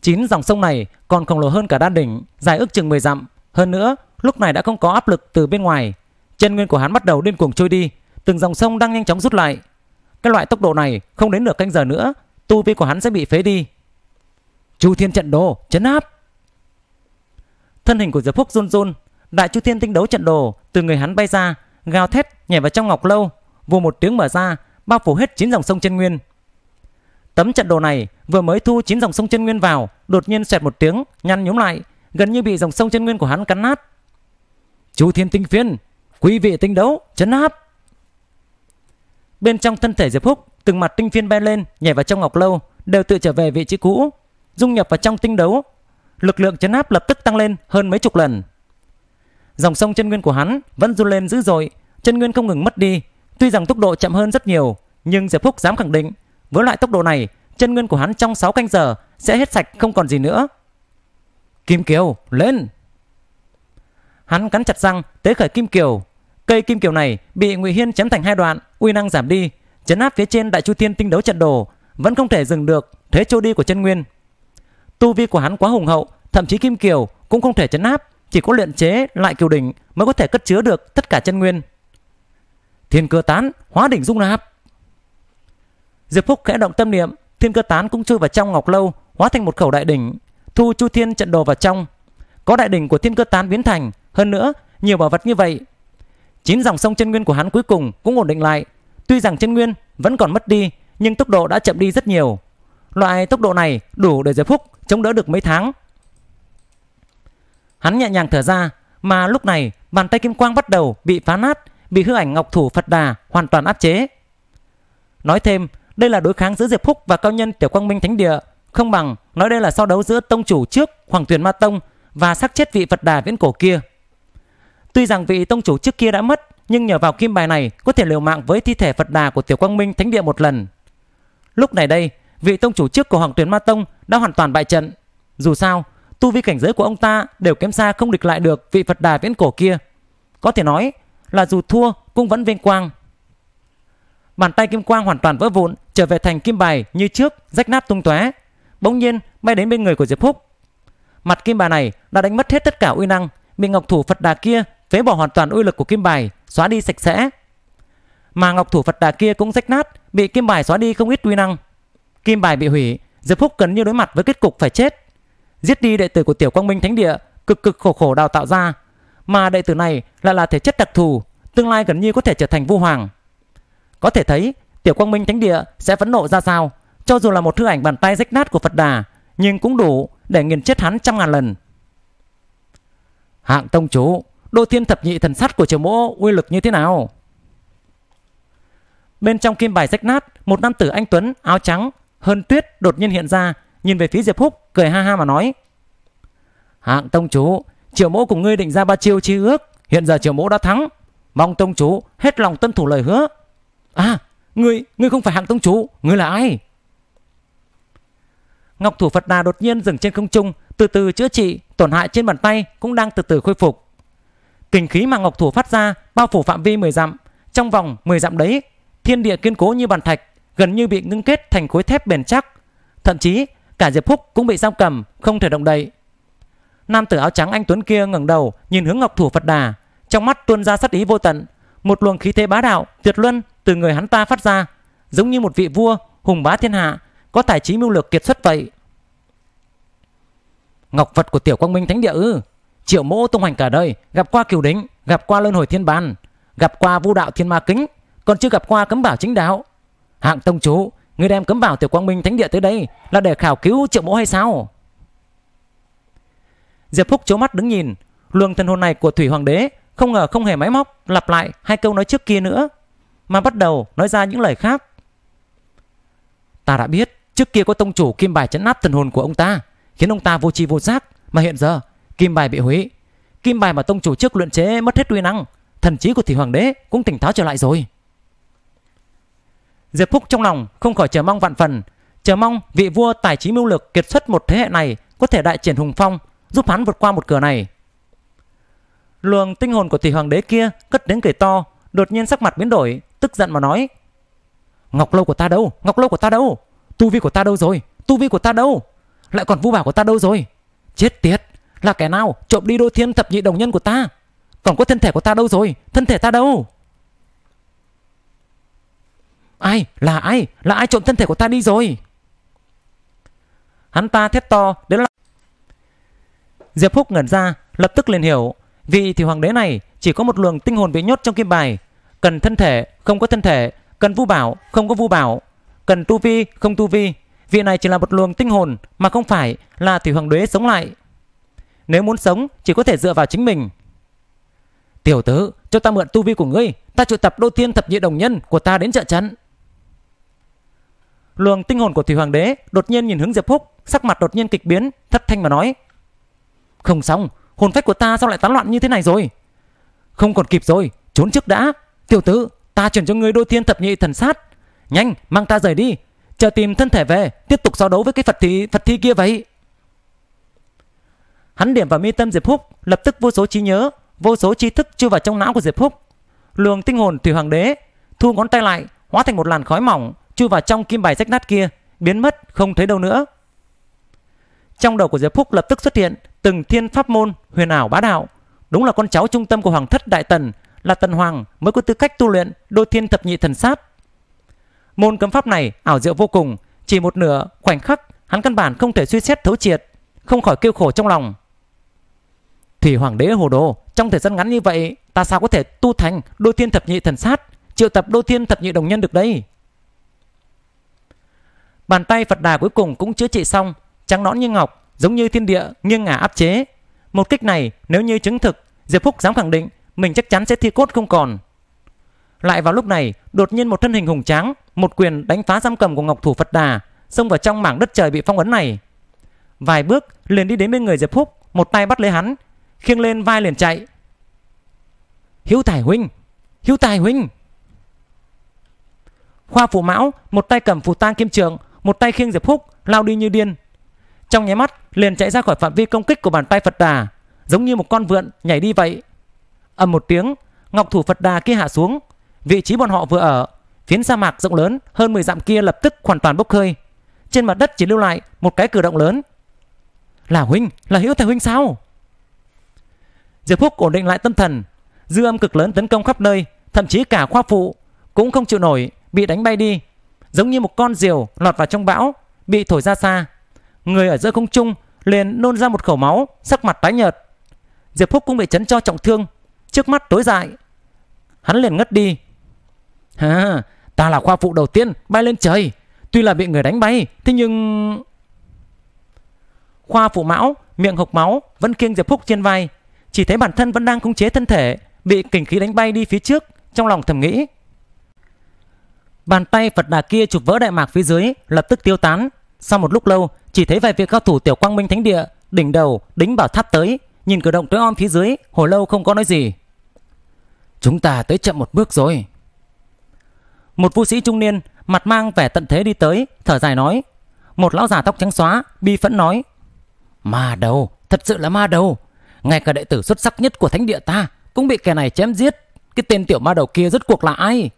Chín dòng sông này còn khổng lồ hơn cả đan đỉnh, dài ước chừng 10 dặm. Hơn nữa, lúc này đã không có áp lực từ bên ngoài. Chân nguyên của hắn bắt đầu điên cuồng trôi đi, từng dòng sông đang nhanh chóng rút lại. Cái loại tốc độ này không đến được canh giờ nữa, tu vi của hắn sẽ bị phế đi. Chu Thiên trận đồ, chấn áp! Thân hình của Diệp Phúc run run, đại chu thiên tinh đấu trận đồ từ người hắn bay ra, gào thét nhảy vào trong ngọc lâu, vù một tiếng mở ra, bao phủ hết chín dòng sông chân nguyên. Tấm trận đồ này vừa mới thu chín dòng sông chân nguyên vào, đột nhiên xoẹt một tiếng, nhăn nhúm lại, gần như bị dòng sông chân nguyên của hắn cắn nát. Chu Thiên Tinh Phiên, quý vị tinh đấu, chấn áp. Bên trong thân thể Diệp Phúc, từng mặt tinh phiên bay lên, nhảy vào trong ngọc lâu, đều tự trở về vị trí cũ, dung nhập vào trong tinh đấu, lực lượng chấn áp lập tức tăng lên hơn mấy chục lần. Dòng sông chân nguyên của hắn vẫn run lên dữ dội, chân nguyên không ngừng mất đi. Tuy rằng tốc độ chậm hơn rất nhiều, nhưng Diệp Phúc dám khẳng định, với loại tốc độ này, chân nguyên của hắn trong 6 canh giờ sẽ hết sạch không còn gì nữa. Kim Kiều, lên! Hắn cắn chặt răng, tế khởi Kim Kiều. Cây Kim Kiều này bị Ngụy Hiên chém thành hai đoạn, uy năng giảm đi, chấn áp phía trên đại chu thiên tinh đấu trận đồ, vẫn không thể dừng được thế trôi đi của chân nguyên. Tu vi của hắn quá hùng hậu, thậm chí kim kiều cũng không thể chấn áp, chỉ có luyện chế lại kiều đỉnh mới có thể cất chứa được tất cả chân nguyên. Thiên cơ tán, hóa đỉnh dung nạp. Diệp Phúc khẽ động tâm niệm, thiên cơ tán cũng chui vào trong ngọc lâu, hóa thành một khẩu đại đỉnh, thu chu thiên trận đồ vào trong. Có đại đỉnh của thiên cơ tán biến thành, hơn nữa, nhiều bảo vật như vậy. Chín dòng sông chân nguyên của hắn cuối cùng cũng ổn định lại, tuy rằng chân nguyên vẫn còn mất đi, nhưng tốc độ đã chậm đi rất nhiều. Loại tốc độ này đủ để Diệp Phúc chống đỡ được mấy tháng. Hắn nhẹ nhàng thở ra, mà lúc này bàn tay kim quang bắt đầu bị phá nát, bị hư ảnh ngọc thủ Phật Đà hoàn toàn áp chế. Nói thêm, đây là đối kháng giữa Diệp Phúc và cao nhân Tiểu Quang Minh Thánh Địa, không bằng nói đây là so đấu giữa tông chủ trước Hoàng Tuyền Ma Tông và xác chết vị Phật Đà viễn cổ kia. Tuy rằng vị tông chủ trước kia đã mất, nhưng nhờ vào kim bài này có thể liều mạng với thi thể Phật Đà của Tiểu Quang Minh Thánh Địa một lần. Lúc này đây, vị tông chủ trước của Hoàng Tuyền Ma Tông đã hoàn toàn bại trận. Dù sao, tu vi cảnh giới của ông ta đều kém xa không địch lại được vị Phật Đà viễn cổ kia. Có thể nói là dù thua cũng vẫn vinh quang. Bàn tay kim quang hoàn toàn vỡ vụn, trở về thành kim bài như trước, rách nát tung tóe. Bỗng nhiên bay đến bên người của Diệp Húc. Mặt kim bài này đã đánh mất hết tất cả uy năng, bị ngọc thủ Phật Đà kia phế bỏ hoàn toàn uy lực của kim bài, xóa đi sạch sẽ. Mà ngọc thủ Phật Đà kia cũng rách nát, bị kim bài xóa đi không ít uy năng. Kim bài bị hủy, Diệp Phúc gần như đối mặt với kết cục phải chết. Giết đi đệ tử của Tiểu Quang Minh Thánh Địa, cực cực khổ khổ đào tạo ra, mà đệ tử này lại là thể chất đặc thù, tương lai gần như có thể trở thành Vu hoàng. Có thể thấy, Tiểu Quang Minh Thánh Địa sẽ phẫn nộ ra sao, cho dù là một thư ảnh bàn tay rách nát của Phật Đà, nhưng cũng đủ để nghiền chết hắn trăm ngàn lần. Hạng tông chú, đô thiên thập nhị thần sắt của triều mỗ uy lực như thế nào? Bên trong kim bài rách nát, một nam tử anh Tuấn áo trắng hơn tuyết đột nhiên hiện ra, nhìn về phía Diệp Húc, cười ha ha mà nói. Hạng tông chú, triệu mẫu cùng ngươi định ra ba chiêu chi ước, hiện giờ triệu mẫu đã thắng. Mong tông chú hết lòng tuân thủ lời hứa. À, ngươi, ngươi không phải hạng tông chú, ngươi là ai? Ngọc thủ Phật Đà đột nhiên dừng trên không trung, từ từ chữa trị, tổn hại trên bàn tay cũng đang từ từ khôi phục. Kình khí mà Ngọc thủ phát ra bao phủ phạm vi 10 dặm, trong vòng 10 dặm đấy, thiên địa kiên cố như bàn thạch, gần như bị ngưng kết thành khối thép bền chắc. Thậm chí, cả Diệp Húc cũng bị giam cầm, không thể động đậy. Nam tử áo trắng anh Tuấn kia ngẩng đầu, nhìn hướng Ngọc Thủ Phật Đà, trong mắt tuôn ra sát ý vô tận, một luồng khí thế bá đạo, tuyệt luân từ người hắn ta phát ra, giống như một vị vua hùng bá thiên hạ, có tài trí mưu lược kiệt xuất vậy. Ngọc Phật của Tiểu Quang Minh Thánh Địa ư? Triệu Mỗ tung hành cả đời, gặp qua Kiều Đính, gặp qua Luân Hồi Thiên Bàn, gặp qua Vũ Đạo Thiên Ma Kính, còn chưa gặp qua Cấm Bảo Chính Đạo. Hạng tông chú, người đem cấm vào tiểu quang minh thánh địa tới đây là để khảo cứu triệu mẫu hay sao? Diệp Phúc chố mắt đứng nhìn, luồng thần hồn này của Thủy Hoàng đế không ngờ không hề máy móc lặp lại hai câu nói trước kia nữa, mà bắt đầu nói ra những lời khác. Ta đã biết trước kia có tông chủ kim bài chấn áp thần hồn của ông ta, khiến ông ta vô tri vô giác, mà hiện giờ kim bài bị hủy. Kim bài mà tông chủ trước luyện chế mất hết uy năng, thần trí của Thủy Hoàng đế cũng tỉnh táo trở lại rồi. Diệp Phúc trong lòng không khỏi chờ mong vạn phần, chờ mong vị vua tài trí mưu lược kiệt xuất một thế hệ này có thể đại triển hùng phong, giúp hắn vượt qua một cửa này. Luồng tinh hồn của tỷ hoàng đế kia cất tiếng cười to, đột nhiên sắc mặt biến đổi, tức giận mà nói: "Ngọc lâu của ta đâu? Ngọc lâu của ta đâu? Tu vi của ta đâu rồi? Tu vi của ta đâu? Lại còn vũ bảo của ta đâu rồi? Chết tiệt, là kẻ nào trộm đi đôi thiên thập nhị đồng nhân của ta? Còn có thân thể của ta đâu rồi? Thân thể ta đâu?" Ai? Là ai? Là ai trộm thân thể của ta đi rồi? Hắn ta thét to đến là... Diệp Húc ngẩn ra, lập tức liền hiểu. Vị thì hoàng đế này chỉ có một luồng tinh hồn bị nhốt trong kim bài. Cần thân thể, không có thân thể. Cần vu bảo, không có vu bảo. Cần tu vi, không tu vi. Vị này chỉ là một luồng tinh hồn mà không phải là thủy hoàng đế sống lại. Nếu muốn sống, chỉ có thể dựa vào chính mình. Tiểu tử, cho ta mượn tu vi của ngươi. Ta triệu tập đô thiên thập nhị đồng nhân của ta đến trợ chắn. Luồng tinh hồn của Thủy Hoàng đế đột nhiên nhìn hướng Diệp Phúc, sắc mặt đột nhiên kịch biến, thất thanh mà nói: "Không xong, hồn phách của ta sao lại tán loạn như thế này rồi? Không còn kịp rồi, trốn trước đã. Tiểu tử, ta chuyển cho ngươi đôi thiên thập nhị thần sát, nhanh mang ta rời đi, chờ tìm thân thể về, tiếp tục so đấu với cái Phật thi Phật thi kia vậy." Hắn điểm vào mi tâm Diệp Phúc, lập tức vô số trí nhớ, vô số tri thức chui vào trong não của Diệp Phúc. Luồng tinh hồn Thủy Hoàng đế thu ngón tay lại, hóa thành một làn khói mỏng, chui vào trong kim bài rách nát kia, biến mất không thấy đâu nữa. Trong đầu của Diệp Phúc lập tức xuất hiện từng thiên pháp môn huyền ảo bá đạo, đúng là con cháu trung tâm của Hoàng thất Đại Tần, là Tần Hoàng mới có tư cách tu luyện Đôi Thiên Thập Nhị Thần Sát. Môn cấm pháp này ảo diệu vô cùng, chỉ một nửa khoảnh khắc hắn căn bản không thể suy xét thấu triệt, không khỏi kêu khổ trong lòng. Thủy Hoàng đế hồ đồ, trong thời gian ngắn như vậy, ta sao có thể tu thành Đôi Thiên Thập Nhị Thần Sát, triệu tập Đôi Thiên Thập Nhị Đồng Nhân được đây? Bàn tay Phật Đà cuối cùng cũng chữa trị xong, trắng nõn như ngọc, giống như thiên địa nghiêng ngả áp chế. Một kích này nếu như chứng thực, Diệp Phúc dám khẳng định mình chắc chắn sẽ thi cốt không còn. Lại vào lúc này, đột nhiên một thân hình hùng tráng, một quyền đánh phá giam cầm của Ngọc Thủ Phật Đà, xông vào trong mảng đất trời bị phong ấn này. Vài bước liền đi đến bên người Diệp Phúc, một tay bắt lấy hắn, khiêng lên vai liền chạy. Hiếu Tài huynh, Hiếu Tài huynh. Khoa phủ Mão, một tay cầm phù tang kim trường, một tay khiêng Diệp Húc lao đi như điên. Trong nháy mắt liền chạy ra khỏi phạm vi công kích của bàn tay Phật Đà, giống như một con vượn nhảy đi vậy. ầm một tiếng, ngọc thủ Phật Đà kia hạ xuống, vị trí bọn họ vừa ở, phiến sa mạc rộng lớn hơn 10 dặm kia lập tức hoàn toàn bốc hơi. Trên mặt đất chỉ lưu lại một cái cử động lớn. Là huynh, là Hữu thầy huynh sao? Diệp Húc ổn định lại tâm thần, dư âm cực lớn tấn công khắp nơi, thậm chí cả khoa phụ cũng không chịu nổi, bị đánh bay đi, giống như một con diều lọt vào trong bão, bị thổi ra xa. Người ở giữa không trung liền nôn ra một khẩu máu, sắc mặt tái nhợt. Diệp Phúc cũng bị chấn cho trọng thương, trước mắt tối dại. Hắn liền ngất đi. Ha, ta là khoa phụ đầu tiên bay lên trời, tuy là bị người đánh bay, thế nhưng Khoa phụ mão, miệng hộc máu, vẫn kiêng Diệp Phúc trên vai, chỉ thấy bản thân vẫn đang khống chế thân thể, bị kình khí đánh bay đi phía trước, trong lòng thầm nghĩ Bàn tay Phật Đà kia chụp vỡ đại mạc phía dưới, lập tức tiêu tán. Sau một lúc lâu, chỉ thấy vài vị cao thủ tiểu quang minh thánh địa, đỉnh đầu, đính bảo tháp tới, nhìn cử động tối om phía dưới, hồi lâu không có nói gì. Chúng ta tới chậm một bước rồi. Một vũ sĩ trung niên, mặt mang vẻ tận thế đi tới, thở dài nói. Một lão già tóc trắng xóa, bi phẫn nói. Ma đầu, thật sự là ma đầu. Ngay cả đệ tử xuất sắc nhất của thánh địa ta cũng bị kẻ này chém giết. Cái tên tiểu ma đầu kia rốt cuộc là ai?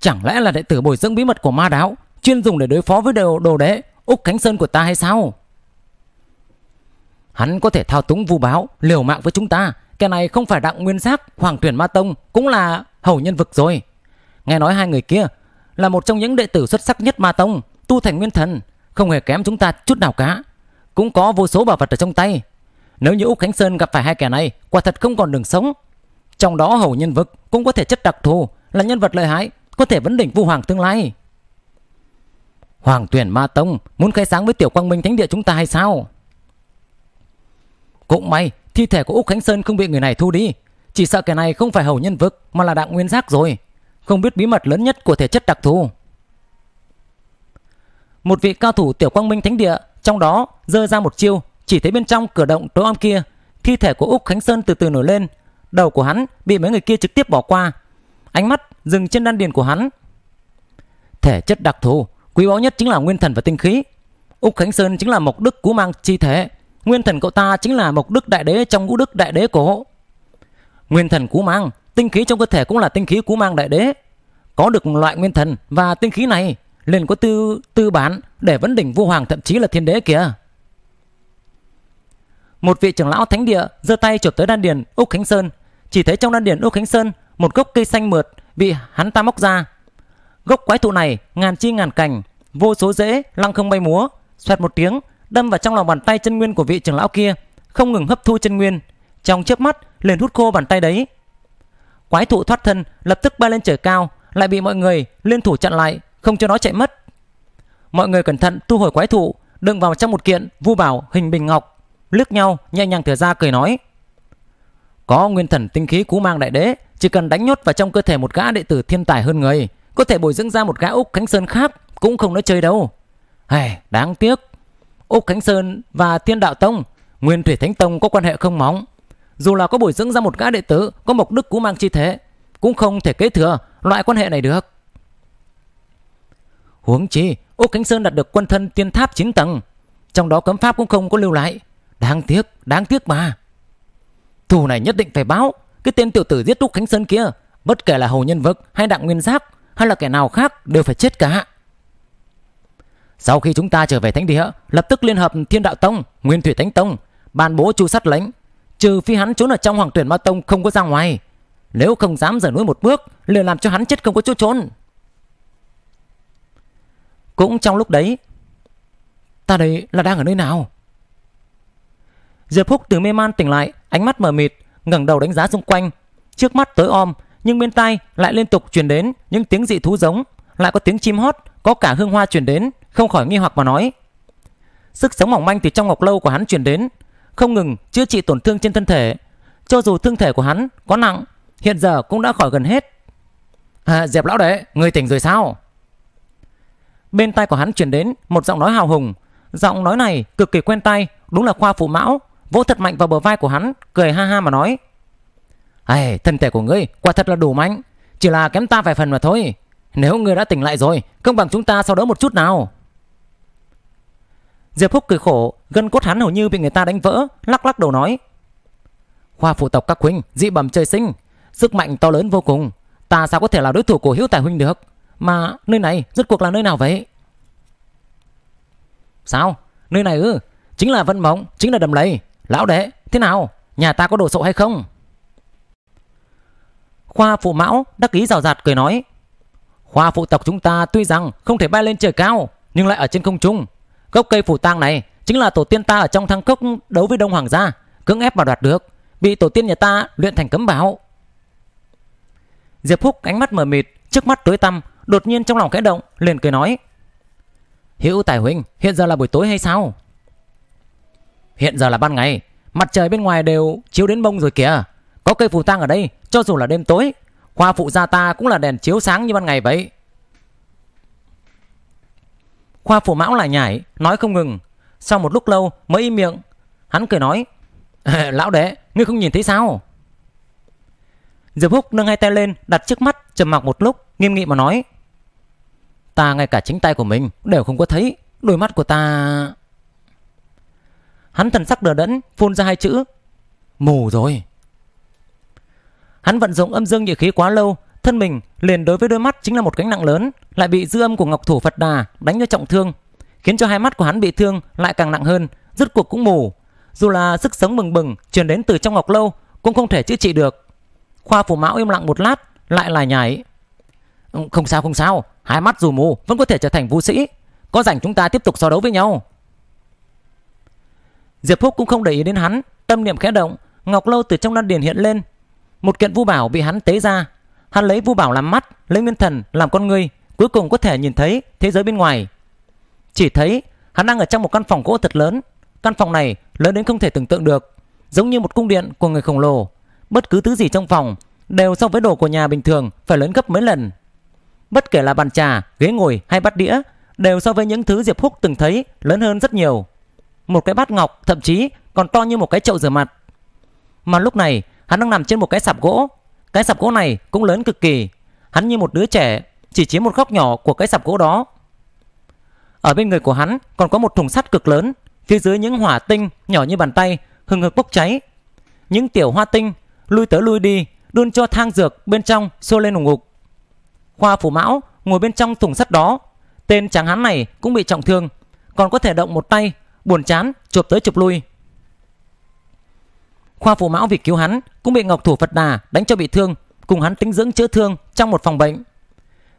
Chẳng lẽ là đệ tử bồi dưỡng bí mật của ma đáo Chuyên dùng để đối phó với đồ, đồ đế Úc Khánh Sơn của ta hay sao Hắn có thể thao túng vu báo Liều mạng với chúng ta Cái này không phải đặng nguyên giác Hoàng tuyển ma tông Cũng là hầu nhân vực rồi Nghe nói hai người kia Là một trong những đệ tử xuất sắc nhất ma tông Tu thành nguyên thần Không hề kém chúng ta chút nào cả Cũng có vô số bảo vật ở trong tay Nếu như Úc Khánh Sơn gặp phải hai kẻ này Quả thật không còn đường sống Trong đó hầu nhân vực cũng có thể chất đặc thù Là nhân vật lợi hại có thể vấn đỉnh vu hoàng tương lai Hoàng tuyển ma tông Muốn khai sáng với tiểu quang minh thánh địa chúng ta hay sao Cũng may Thi thể của Úc Khánh Sơn không bị người này thu đi Chỉ sợ kẻ này không phải hầu nhân vực Mà là đặng nguyên giác rồi Không biết bí mật lớn nhất của thể chất đặc thù Một vị cao thủ tiểu quang minh thánh địa Trong đó rơi ra một chiêu Chỉ thấy bên trong cửa động tối om kia Thi thể của Úc Khánh Sơn từ từ nổi lên Đầu của hắn bị mấy người kia trực tiếp bỏ qua ánh mắt dừng trên đan điền của hắn. Thể chất đặc thù, quý báu nhất chính là nguyên thần và tinh khí. Úc Khánh Sơn chính là mộc đức cú mang chi thể, nguyên thần cậu ta chính là mộc đức đại đế trong ngũ đức đại đế cổ. Nguyên thần cú mang, tinh khí trong cơ thể cũng là tinh khí cú mang đại đế. Có được loại nguyên thần và tinh khí này, liền có tư tư bản để vấn đỉnh vua hoàng thậm chí là thiên đế kìa. Một vị trưởng lão thánh địa giơ tay chụp tới đan điền Úc Khánh Sơn, chỉ thấy trong đan điền Úc Khánh Sơn một gốc cây xanh mượt bị hắn ta móc ra. Gốc quái thụ này ngàn chi ngàn cành, vô số rễ lăng không bay múa, xoẹt một tiếng, đâm vào trong lòng bàn tay chân nguyên của vị trưởng lão kia, không ngừng hấp thu chân nguyên, trong chớp mắt liền hút khô bàn tay đấy. Quái thụ thoát thân, lập tức bay lên trời cao, lại bị mọi người liên thủ chặn lại, không cho nó chạy mất. Mọi người cẩn thận tu hồi quái thụ, đựng vào trong một kiện vu bảo hình bình ngọc, lướt nhau nhẹ nhàng thở ra cười nói: có nguyên thần tinh khí cú mang đại đế, chỉ cần đánh nhốt vào trong cơ thể một gã đệ tử thiên tài hơn người, có thể bồi dưỡng ra một gã Úc Khánh Sơn khác cũng không nói chơi đâu. Hề, đáng tiếc. Úc Khánh Sơn và Thiên Đạo Tông, Nguyên Thủy Thánh Tông có quan hệ không móng. Dù là có bồi dưỡng ra một gã đệ tử có mục đức cú mang chi thế, cũng không thể kế thừa loại quan hệ này được. Huống chi, Úc Khánh Sơn đạt được quân thân tiên tháp 9 tầng, trong đó cấm pháp cũng không có lưu lại. Đáng tiếc, đáng tiếc mà. Thù này nhất định phải báo Cái tên tiểu tử giết Đúc Khánh Sơn kia Bất kể là hầu Nhân vật hay Đặng Nguyên Giáp Hay là kẻ nào khác đều phải chết cả Sau khi chúng ta trở về Thánh Địa Lập tức liên hợp Thiên Đạo Tông Nguyên Thủy Thánh Tông bàn bố chu sát lãnh Trừ phi hắn trốn ở trong Hoàng Tuyển Ma Tông không có ra ngoài Nếu không dám rời núi một bước liền làm cho hắn chết không có chỗ trốn Cũng trong lúc đấy Ta đây là đang ở nơi nào Diệp Húc từ mê man tỉnh lại, ánh mắt mờ mịt, ngẩng đầu đánh giá xung quanh. Trước mắt tối om, nhưng bên tai lại liên tục truyền đến những tiếng dị thú giống, lại có tiếng chim hót, có cả hương hoa truyền đến, không khỏi nghi hoặc mà nói. Sức sống mỏng manh từ trong ngọc lâu của hắn truyền đến, không ngừng chữa trị tổn thương trên thân thể. Cho dù thương thể của hắn có nặng, hiện giờ cũng đã khỏi gần hết. À, Diệp lão đệ, người tỉnh rồi sao? Bên tai của hắn truyền đến một giọng nói hào hùng, giọng nói này cực kỳ quen tai, đúng là khoa phụ mão vỗ thật mạnh vào bờ vai của hắn, cười ha ha mà nói. Ây, thân thể của ngươi quả thật là đủ mạnh, chỉ là kém ta vài phần mà thôi. Nếu ngươi đã tỉnh lại rồi, công bằng chúng ta sau đó một chút nào. Diệp Phúc cười khổ, gân cốt hắn hầu như bị người ta đánh vỡ, lắc lắc đầu nói. Khoa phụ tộc các huynh, dị bẩm trời sinh, sức mạnh to lớn vô cùng, ta sao có thể là đối thủ của hiếu Tài huynh được? Mà nơi này rốt cuộc là nơi nào vậy? Sao? Nơi này ư? chính là Vân Mộng, chính là đầm lầy. Lão đệ, thế nào? Nhà ta có đồ sộ hay không? Khoa phụ mão đắc ý rào rạt cười nói Khoa phụ tộc chúng ta tuy rằng không thể bay lên trời cao Nhưng lại ở trên không trung Gốc cây phủ tang này chính là tổ tiên ta ở trong thăng cốc đấu với Đông Hoàng gia Cưỡng ép mà đoạt được Bị tổ tiên nhà ta luyện thành cấm bảo Diệp Phúc ánh mắt mờ mịt Trước mắt tối tăm Đột nhiên trong lòng khẽ động liền cười nói Hữu Tài Huynh hiện giờ là buổi tối hay sao Hiện giờ là ban ngày, mặt trời bên ngoài đều chiếu đến mông rồi kìa. Có cây phù tang ở đây, cho dù là đêm tối, khoa phụ gia ta cũng là đèn chiếu sáng như ban ngày vậy. Khoa phụ mão lại nhảy, nói không ngừng. Sau một lúc lâu mới im miệng, hắn cười nói. Lão đệ, ngươi không nhìn thấy sao? Diệp Húc nâng hai tay lên, đặt trước mắt, trầm mặc một lúc, nghiêm nghị mà nói. Ta ngay cả chính tay của mình đều không có thấy, đôi mắt của ta... Hắn thần sắc đờ đẫn phun ra hai chữ Mù rồi Hắn vận dụng âm dương nhị khí quá lâu Thân mình liền đối với đôi mắt chính là một gánh nặng lớn Lại bị dư âm của Ngọc Thủ Phật Đà đánh cho trọng thương Khiến cho hai mắt của hắn bị thương lại càng nặng hơn rứt cuộc cũng mù Dù là sức sống bừng bừng truyền đến từ trong Ngọc Lâu Cũng không thể chữa trị được Khoa phủ mão im lặng một lát lại lại nhảy Không sao không sao Hai mắt dù mù vẫn có thể trở thành vũ sĩ Có rảnh chúng ta tiếp tục so đấu với nhau Diệp Phúc cũng không để ý đến hắn, tâm niệm khẽ động, ngọc lâu từ trong đan điền hiện lên, một kiện vu bảo bị hắn tế ra. Hắn lấy vu bảo làm mắt, lấy nguyên thần làm con người, cuối cùng có thể nhìn thấy thế giới bên ngoài. Chỉ thấy hắn đang ở trong một căn phòng gỗ thật lớn, căn phòng này lớn đến không thể tưởng tượng được, giống như một cung điện của người khổng lồ. Bất cứ thứ gì trong phòng đều so với đồ của nhà bình thường phải lớn gấp mấy lần. Bất kể là bàn trà, ghế ngồi hay bát đĩa đều so với những thứ Diệp Húc từng thấy lớn hơn rất nhiều một cái bát ngọc thậm chí còn to như một cái chậu rửa mặt. Mà lúc này hắn đang nằm trên một cái sạp gỗ. Cái sạp gỗ này cũng lớn cực kỳ. Hắn như một đứa trẻ chỉ chiếm một góc nhỏ của cái sạp gỗ đó. Ở bên người của hắn còn có một thùng sắt cực lớn. Phía dưới những hỏa tinh nhỏ như bàn tay hừng hực bốc cháy. Những tiểu hoa tinh lui tới lui đi đun cho thang dược bên trong sôi lên ủng ngục. Khoa phủ mão ngồi bên trong thùng sắt đó. Tên tráng hắn này cũng bị trọng thương còn có thể động một tay buồn chán, chụp tới chụp lui. Khoa phụ mão vì cứu hắn cũng bị Ngọc Thủ Phật Đà đánh cho bị thương, cùng hắn tính dưỡng chữa thương trong một phòng bệnh.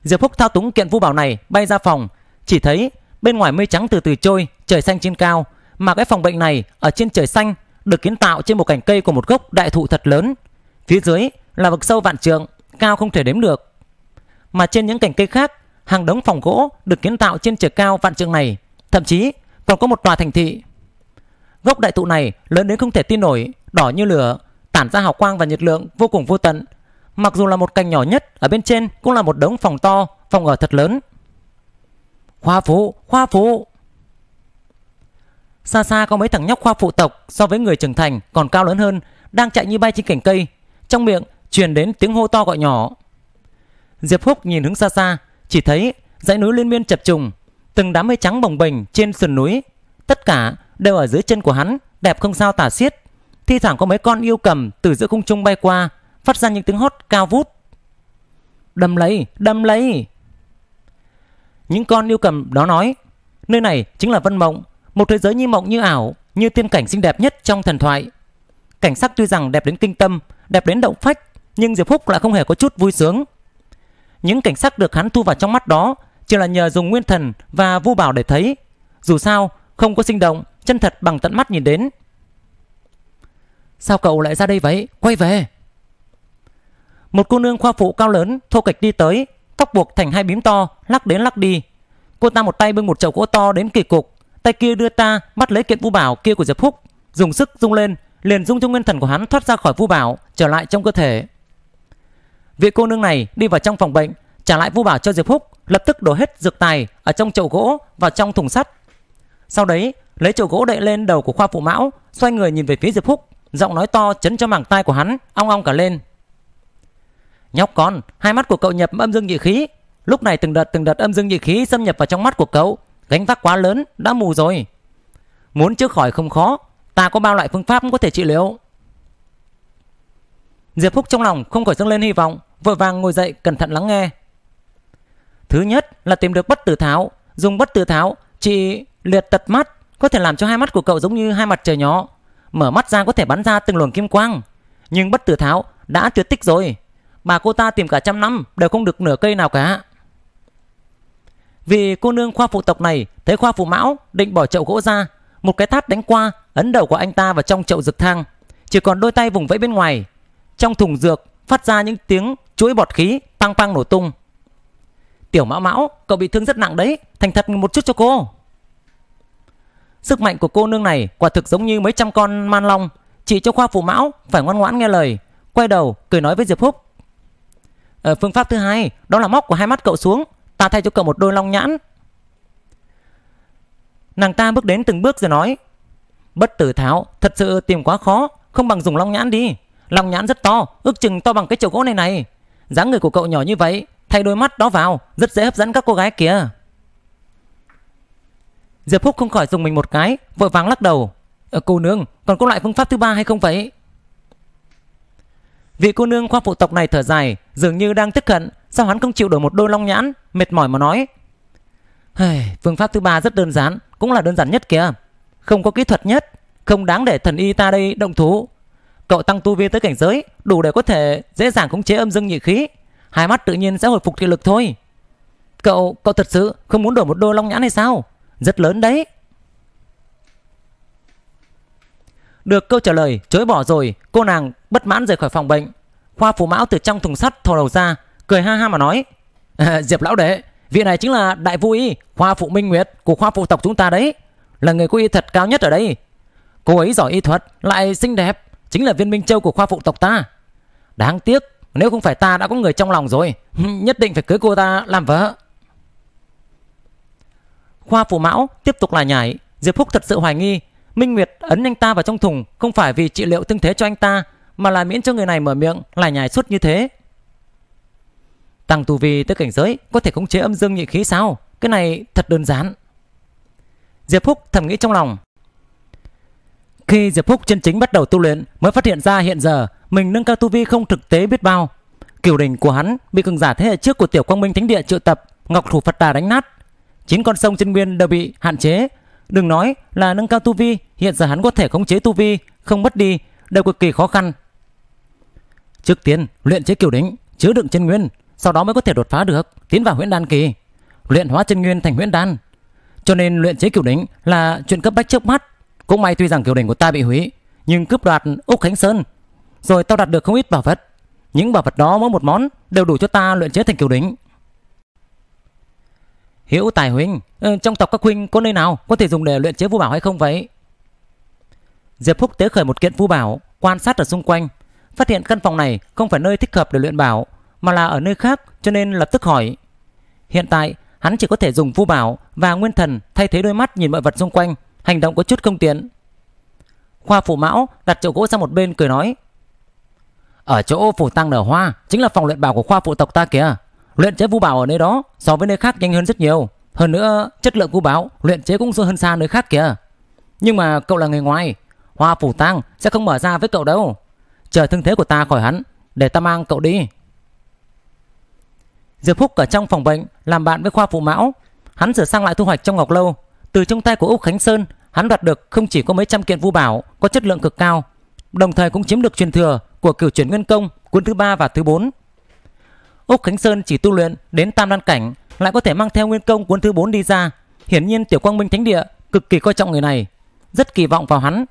Diệp Phúc thao túng kiện vu bảo này bay ra phòng, chỉ thấy bên ngoài mây trắng từ từ trôi, trời xanh trên cao, mà cái phòng bệnh này ở trên trời xanh được kiến tạo trên một cành cây của một gốc đại thụ thật lớn. Phía dưới là vực sâu vạn trượng, cao không thể đếm được. Mà trên những cành cây khác, hàng đống phòng gỗ được kiến tạo trên trời cao vạn trượng này, thậm chí còn có một tòa thành thị. Gốc đại thụ này lớn đến không thể tin nổi, đỏ như lửa, tản ra hào quang và nhiệt lượng vô cùng vô tận. Mặc dù là một cành nhỏ nhất, ở bên trên cũng là một đống phòng to, phòng ở thật lớn. Khoa phụ, khoa phụ. Xa xa có mấy thằng nhóc khoa phụ tộc so với người trưởng thành còn cao lớn hơn, đang chạy như bay trên cành cây, trong miệng truyền đến tiếng hô to gọi nhỏ. Diệp Húc nhìn hướng xa xa, chỉ thấy dãy núi liên miên chập trùng, Từng đám mây trắng bồng bềnh trên sườn núi, tất cả đều ở dưới chân của hắn, đẹp không sao tả xiết. Thi thoảng có mấy con yêu cầm từ giữa không trung bay qua, phát ra những tiếng hót cao vút. Đâm lấy, đâm lấy. Những con yêu cầm đó nói, nơi này chính là Vân Mộng, một thế giới như mộng như ảo, như tiên cảnh xinh đẹp nhất trong thần thoại. Cảnh sắc tuy rằng đẹp đến kinh tâm, đẹp đến động phách, nhưng Diệp Phúc lại không hề có chút vui sướng. Những cảnh sắc được hắn thu vào trong mắt đó chỉ là nhờ dùng nguyên thần và vu bảo để thấy Dù sao không có sinh động Chân thật bằng tận mắt nhìn đến Sao cậu lại ra đây vậy Quay về Một cô nương khoa phụ cao lớn Thô kịch đi tới Tóc buộc thành hai bím to Lắc đến lắc đi Cô ta một tay bưng một chậu gỗ to đến kỳ cục Tay kia đưa ta bắt lấy kiện vu bảo kia của Diệp Phúc Dùng sức rung lên Liền rung cho nguyên thần của hắn thoát ra khỏi vu bảo Trở lại trong cơ thể Vị cô nương này đi vào trong phòng bệnh trả lại vu bảo cho Diệp Húc, lập tức đổ hết dược tài ở trong chậu gỗ vào trong thùng sắt. Sau đấy, lấy chậu gỗ đậy lên đầu của khoa phụ mão, xoay người nhìn về phía Diệp Húc, giọng nói to chấn cho mảng tai của hắn, ong ong cả lên. Nhóc con, hai mắt của cậu nhập âm dương nhị khí, lúc này từng đợt từng đợt âm dương nhị khí xâm nhập vào trong mắt của cậu, gánh vác quá lớn, đã mù rồi. Muốn chữa khỏi không khó, ta có bao loại phương pháp có thể trị liệu. Diệp Phúc trong lòng không khỏi dâng lên hy vọng, vội vàng ngồi dậy cẩn thận lắng nghe. Thứ nhất là tìm được bất tử tháo, dùng bất tử tháo trị liệt tật mắt, có thể làm cho hai mắt của cậu giống như hai mặt trời nhỏ, mở mắt ra có thể bắn ra từng luồng kim quang. Nhưng bất tử tháo đã tuyệt tích rồi, bà cô ta tìm cả trăm năm đều không được nửa cây nào cả. Vì cô nương khoa phụ tộc này thấy khoa phụ mão định bỏ chậu gỗ ra, một cái tát đánh qua ấn đầu của anh ta vào trong chậu dược thang, chỉ còn đôi tay vùng vẫy bên ngoài. Trong thùng dược phát ra những tiếng chuỗi bọt khí pang pang nổ tung. Tiểu Mão Mão, cậu bị thương rất nặng đấy, thành thật một chút cho cô. Sức mạnh của cô nương này quả thực giống như mấy trăm con man long. Chị cho khoa phụ mão phải ngoan ngoãn nghe lời. Quay đầu cười nói với Diệp Húc. Ở ờ, phương pháp thứ hai đó là móc của hai mắt cậu xuống. Ta thay cho cậu một đôi long nhãn. Nàng ta bước đến từng bước rồi nói. Bất tử tháo thật sự tìm quá khó. Không bằng dùng long nhãn đi. Long nhãn rất to, ước chừng to bằng cái chậu gỗ này này. dáng người của cậu nhỏ như vậy Thay đôi mắt đó vào Rất dễ hấp dẫn các cô gái kìa Diệp Phúc không khỏi dùng mình một cái Vội vàng lắc đầu ờ, Cô nương còn có loại phương pháp thứ ba hay không vậy Vị cô nương khoa phụ tộc này thở dài Dường như đang tức hận Sao hắn không chịu đổi một đôi long nhãn Mệt mỏi mà nói hey, Phương pháp thứ ba rất đơn giản Cũng là đơn giản nhất kìa Không có kỹ thuật nhất Không đáng để thần y ta đây động thủ Cậu tăng tu vi tới cảnh giới Đủ để có thể dễ dàng khống chế âm dương nhị khí hai mắt tự nhiên sẽ hồi phục thị lực thôi. Cậu, cậu thật sự không muốn đổi một đôi long nhãn hay sao? Rất lớn đấy. Được câu trả lời chối bỏ rồi, cô nàng bất mãn rời khỏi phòng bệnh. Khoa phù mão từ trong thùng sắt thò đầu ra, cười ha ha mà nói. Diệp lão đệ, vị này chính là đại vui. khoa phụ minh nguyệt của khoa phụ tộc chúng ta đấy. Là người có y thật cao nhất ở đây. Cô ấy giỏi y thuật, lại xinh đẹp, chính là viên minh châu của khoa phụ tộc ta. Đáng tiếc nếu không phải ta đã có người trong lòng rồi Nhất định phải cưới cô ta làm vợ Khoa phù mão tiếp tục là nhảy Diệp Húc thật sự hoài nghi Minh Nguyệt ấn anh ta vào trong thùng Không phải vì trị liệu tương thế cho anh ta Mà là miễn cho người này mở miệng Là nhảy suốt như thế Tăng tù vi tới cảnh giới Có thể khống chế âm dương nhị khí sao Cái này thật đơn giản Diệp Húc thầm nghĩ trong lòng khi Diệp Phúc chân chính bắt đầu tu luyện mới phát hiện ra hiện giờ mình nâng cao tu vi không thực tế biết bao. Kiều đình của hắn bị cường giả thế hệ trước của Tiểu Quang Minh Thánh Địa triệu tập Ngọc Thủ Phật Đà đánh nát. Chín con sông chân nguyên đều bị hạn chế. Đừng nói là nâng cao tu vi, hiện giờ hắn có thể khống chế tu vi, không mất đi, đều cực kỳ khó khăn. Trước tiên, luyện chế kiều đỉnh, chứa đựng chân nguyên, sau đó mới có thể đột phá được, tiến vào huyễn đan kỳ. Luyện hóa chân nguyên thành huyễn đan. Cho nên luyện chế kiều đỉnh là chuyện cấp bách trước mắt cũng may tuy rằng kiều đình của ta bị hủy, nhưng cướp đoạt Úc Khánh Sơn, rồi tao đạt được không ít bảo vật. Những bảo vật đó mỗi một món đều đủ cho ta luyện chế thành kiều đỉnh. hiểu Tài huynh, ờ, trong tộc các huynh có nơi nào có thể dùng để luyện chế vũ bảo hay không vậy? Diệp Phúc tế khởi một kiện vũ bảo, quan sát ở xung quanh, phát hiện căn phòng này không phải nơi thích hợp để luyện bảo, mà là ở nơi khác, cho nên lập tức hỏi. Hiện tại, hắn chỉ có thể dùng vũ bảo và nguyên thần thay thế đôi mắt nhìn mọi vật xung quanh hành động có chút không tiện khoa phủ mão đặt chậu gỗ sang một bên cười nói ở chỗ phủ tăng nở hoa chính là phòng luyện bảo của khoa phụ tộc ta kìa luyện chế vũ bảo ở nơi đó so với nơi khác nhanh hơn rất nhiều hơn nữa chất lượng vũ bảo luyện chế cũng hơn xa nơi khác kìa nhưng mà cậu là người ngoài hoa phủ tăng sẽ không mở ra với cậu đâu chờ thương thế của ta khỏi hắn để ta mang cậu đi diệp phúc ở trong phòng bệnh làm bạn với khoa phụ mão hắn sửa sang lại thu hoạch trong ngọc lâu từ trong tay của úc khánh sơn hắn đoạt được không chỉ có mấy trăm kiện vu bảo có chất lượng cực cao, đồng thời cũng chiếm được truyền thừa của cửu chuyển nguyên công cuốn thứ ba và thứ bốn. Úc Khánh Sơn chỉ tu luyện đến tam đan cảnh lại có thể mang theo nguyên công cuốn thứ bốn đi ra. Hiển nhiên Tiểu Quang Minh Thánh Địa cực kỳ coi trọng người này, rất kỳ vọng vào hắn,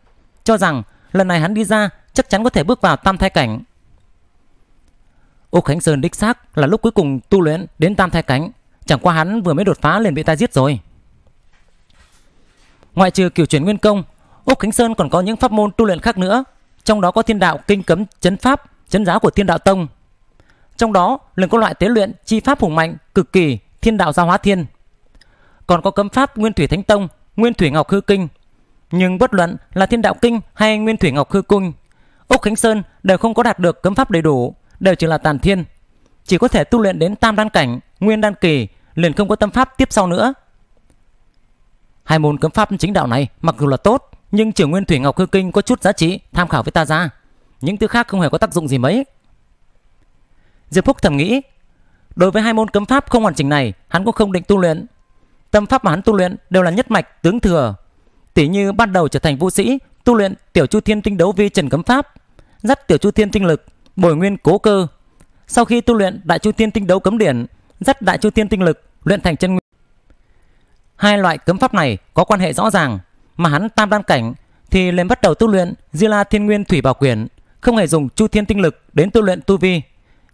cho rằng lần này hắn đi ra chắc chắn có thể bước vào tam thai cảnh. Úc Khánh Sơn đích xác là lúc cuối cùng tu luyện đến tam thai cảnh, chẳng qua hắn vừa mới đột phá liền bị ta giết rồi. Ngoại trừ kiểu chuyển nguyên công, Úc Khánh Sơn còn có những pháp môn tu luyện khác nữa, trong đó có thiên đạo kinh cấm chấn pháp, chấn giáo của thiên đạo tông. Trong đó, lần có loại tế luyện chi pháp hùng mạnh cực kỳ thiên đạo giao hóa thiên. Còn có cấm pháp nguyên thủy thánh tông, nguyên thủy ngọc hư kinh. Nhưng bất luận là thiên đạo kinh hay nguyên thủy ngọc hư cung, Úc Khánh Sơn đều không có đạt được cấm pháp đầy đủ, đều chỉ là tàn thiên. Chỉ có thể tu luyện đến tam đan cảnh, nguyên đan kỳ, liền không có tâm pháp tiếp sau nữa. Hai môn cấm pháp chính đạo này mặc dù là tốt, nhưng trưởng nguyên thủy ngọc hư kinh có chút giá trị tham khảo với ta ra. Những thứ khác không hề có tác dụng gì mấy. Diệp Phúc thầm nghĩ, đối với hai môn cấm pháp không hoàn chỉnh này, hắn cũng không định tu luyện. Tâm pháp mà hắn tu luyện đều là nhất mạch tướng thừa. Tỷ như bắt đầu trở thành vũ sĩ, tu luyện tiểu chu thiên tinh đấu vi trần cấm pháp, dắt tiểu chu thiên tinh lực, bồi nguyên cố cơ. Sau khi tu luyện đại chu thiên tinh đấu cấm điển, dắt đại chu thiên tinh lực luyện thành chân nguyên Hai loại cấm pháp này có quan hệ rõ ràng, mà hắn tam đan cảnh thì liền bắt đầu tu luyện Di La Thiên Nguyên Thủy Bảo Quyển, không hề dùng Chu Thiên Tinh lực đến tu luyện tu vi.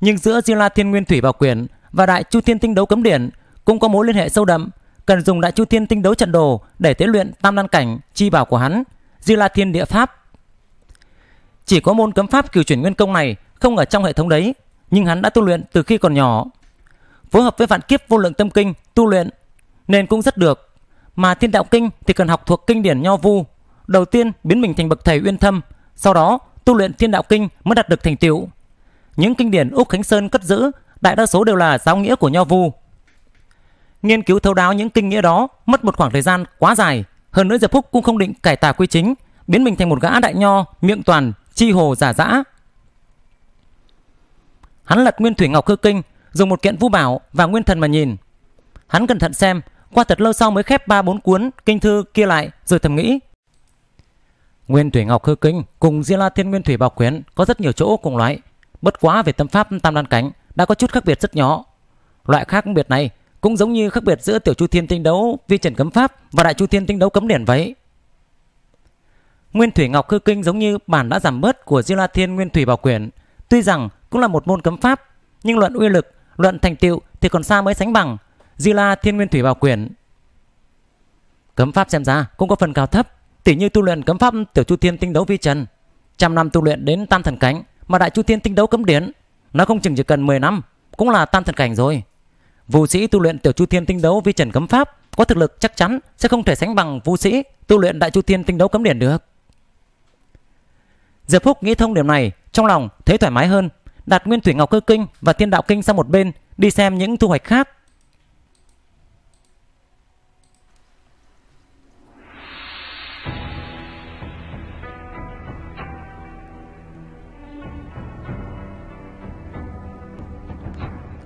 Nhưng giữa Di La Thiên Nguyên Thủy Bảo Quyển và Đại Chu Thiên Tinh Đấu Cấm Điển cũng có mối liên hệ sâu đậm, cần dùng Đại Chu Thiên Tinh Đấu trận đồ để tế luyện tam đan cảnh chi bảo của hắn, Di La Thiên Địa Pháp. Chỉ có môn cấm pháp cửu chuyển nguyên công này không ở trong hệ thống đấy, nhưng hắn đã tu luyện từ khi còn nhỏ. Phối hợp với vạn kiếp vô lượng tâm kinh tu luyện nên cũng rất được. Mà thiên đạo kinh thì cần học thuộc kinh điển nho vu. Đầu tiên biến mình thành bậc thầy uyên thâm, sau đó tu luyện thiên đạo kinh mới đạt được thành tựu. Những kinh điển Úc Khánh Sơn cất giữ đại đa số đều là giáo nghĩa của nho vu. Nghiên cứu thấu đáo những kinh nghĩa đó mất một khoảng thời gian quá dài. Hơn nữa Diệp Phúc cũng không định cải tà quy chính, biến mình thành một gã đại nho, miệng toàn, chi hồ giả dã. Hắn lật nguyên thủy ngọc cơ kinh, dùng một kiện vũ bảo và nguyên thần mà nhìn, Hắn cẩn thận xem, qua thật lâu sau mới khép ba bốn cuốn kinh thư kia lại rồi thầm nghĩ. Nguyên Thủy Ngọc Hư Kinh cùng Diên La Thiên Nguyên Thủy Bảo quyển có rất nhiều chỗ cùng loại, bất quá về tâm pháp Tam Đan Cánh đã có chút khác biệt rất nhỏ. Loại khác biệt này cũng giống như khác biệt giữa Tiểu Chu Thiên Tinh Đấu Vi Trần Cấm Pháp và Đại Chu Thiên Tinh Đấu Cấm Điển vậy. Nguyên Thủy Ngọc Hư Kinh giống như bản đã giảm bớt của Diêu La Thiên Nguyên Thủy Bảo Quyển, tuy rằng cũng là một môn cấm pháp, nhưng luận uy lực, luận thành tựu thì còn xa mới sánh bằng. Di La Thiên Nguyên Thủy Bảo Quyển. Cấm pháp xem ra cũng có phần cao thấp, tỉ như tu luyện cấm pháp tiểu chu thiên tinh đấu vi trần, trăm năm tu luyện đến tam thần cảnh mà đại chu thiên tinh đấu cấm điển, nó không chừng chỉ cần 10 năm cũng là tam thần cảnh rồi. Vũ sĩ tu luyện tiểu chu thiên tinh đấu vi trần cấm pháp có thực lực chắc chắn sẽ không thể sánh bằng vũ sĩ tu luyện đại chu thiên tinh đấu cấm điển được. Diệp Phúc nghĩ thông điểm này, trong lòng thấy thoải mái hơn, đặt Nguyên Thủy Ngọc Cơ Kinh và Tiên Đạo Kinh sang một bên, đi xem những thu hoạch khác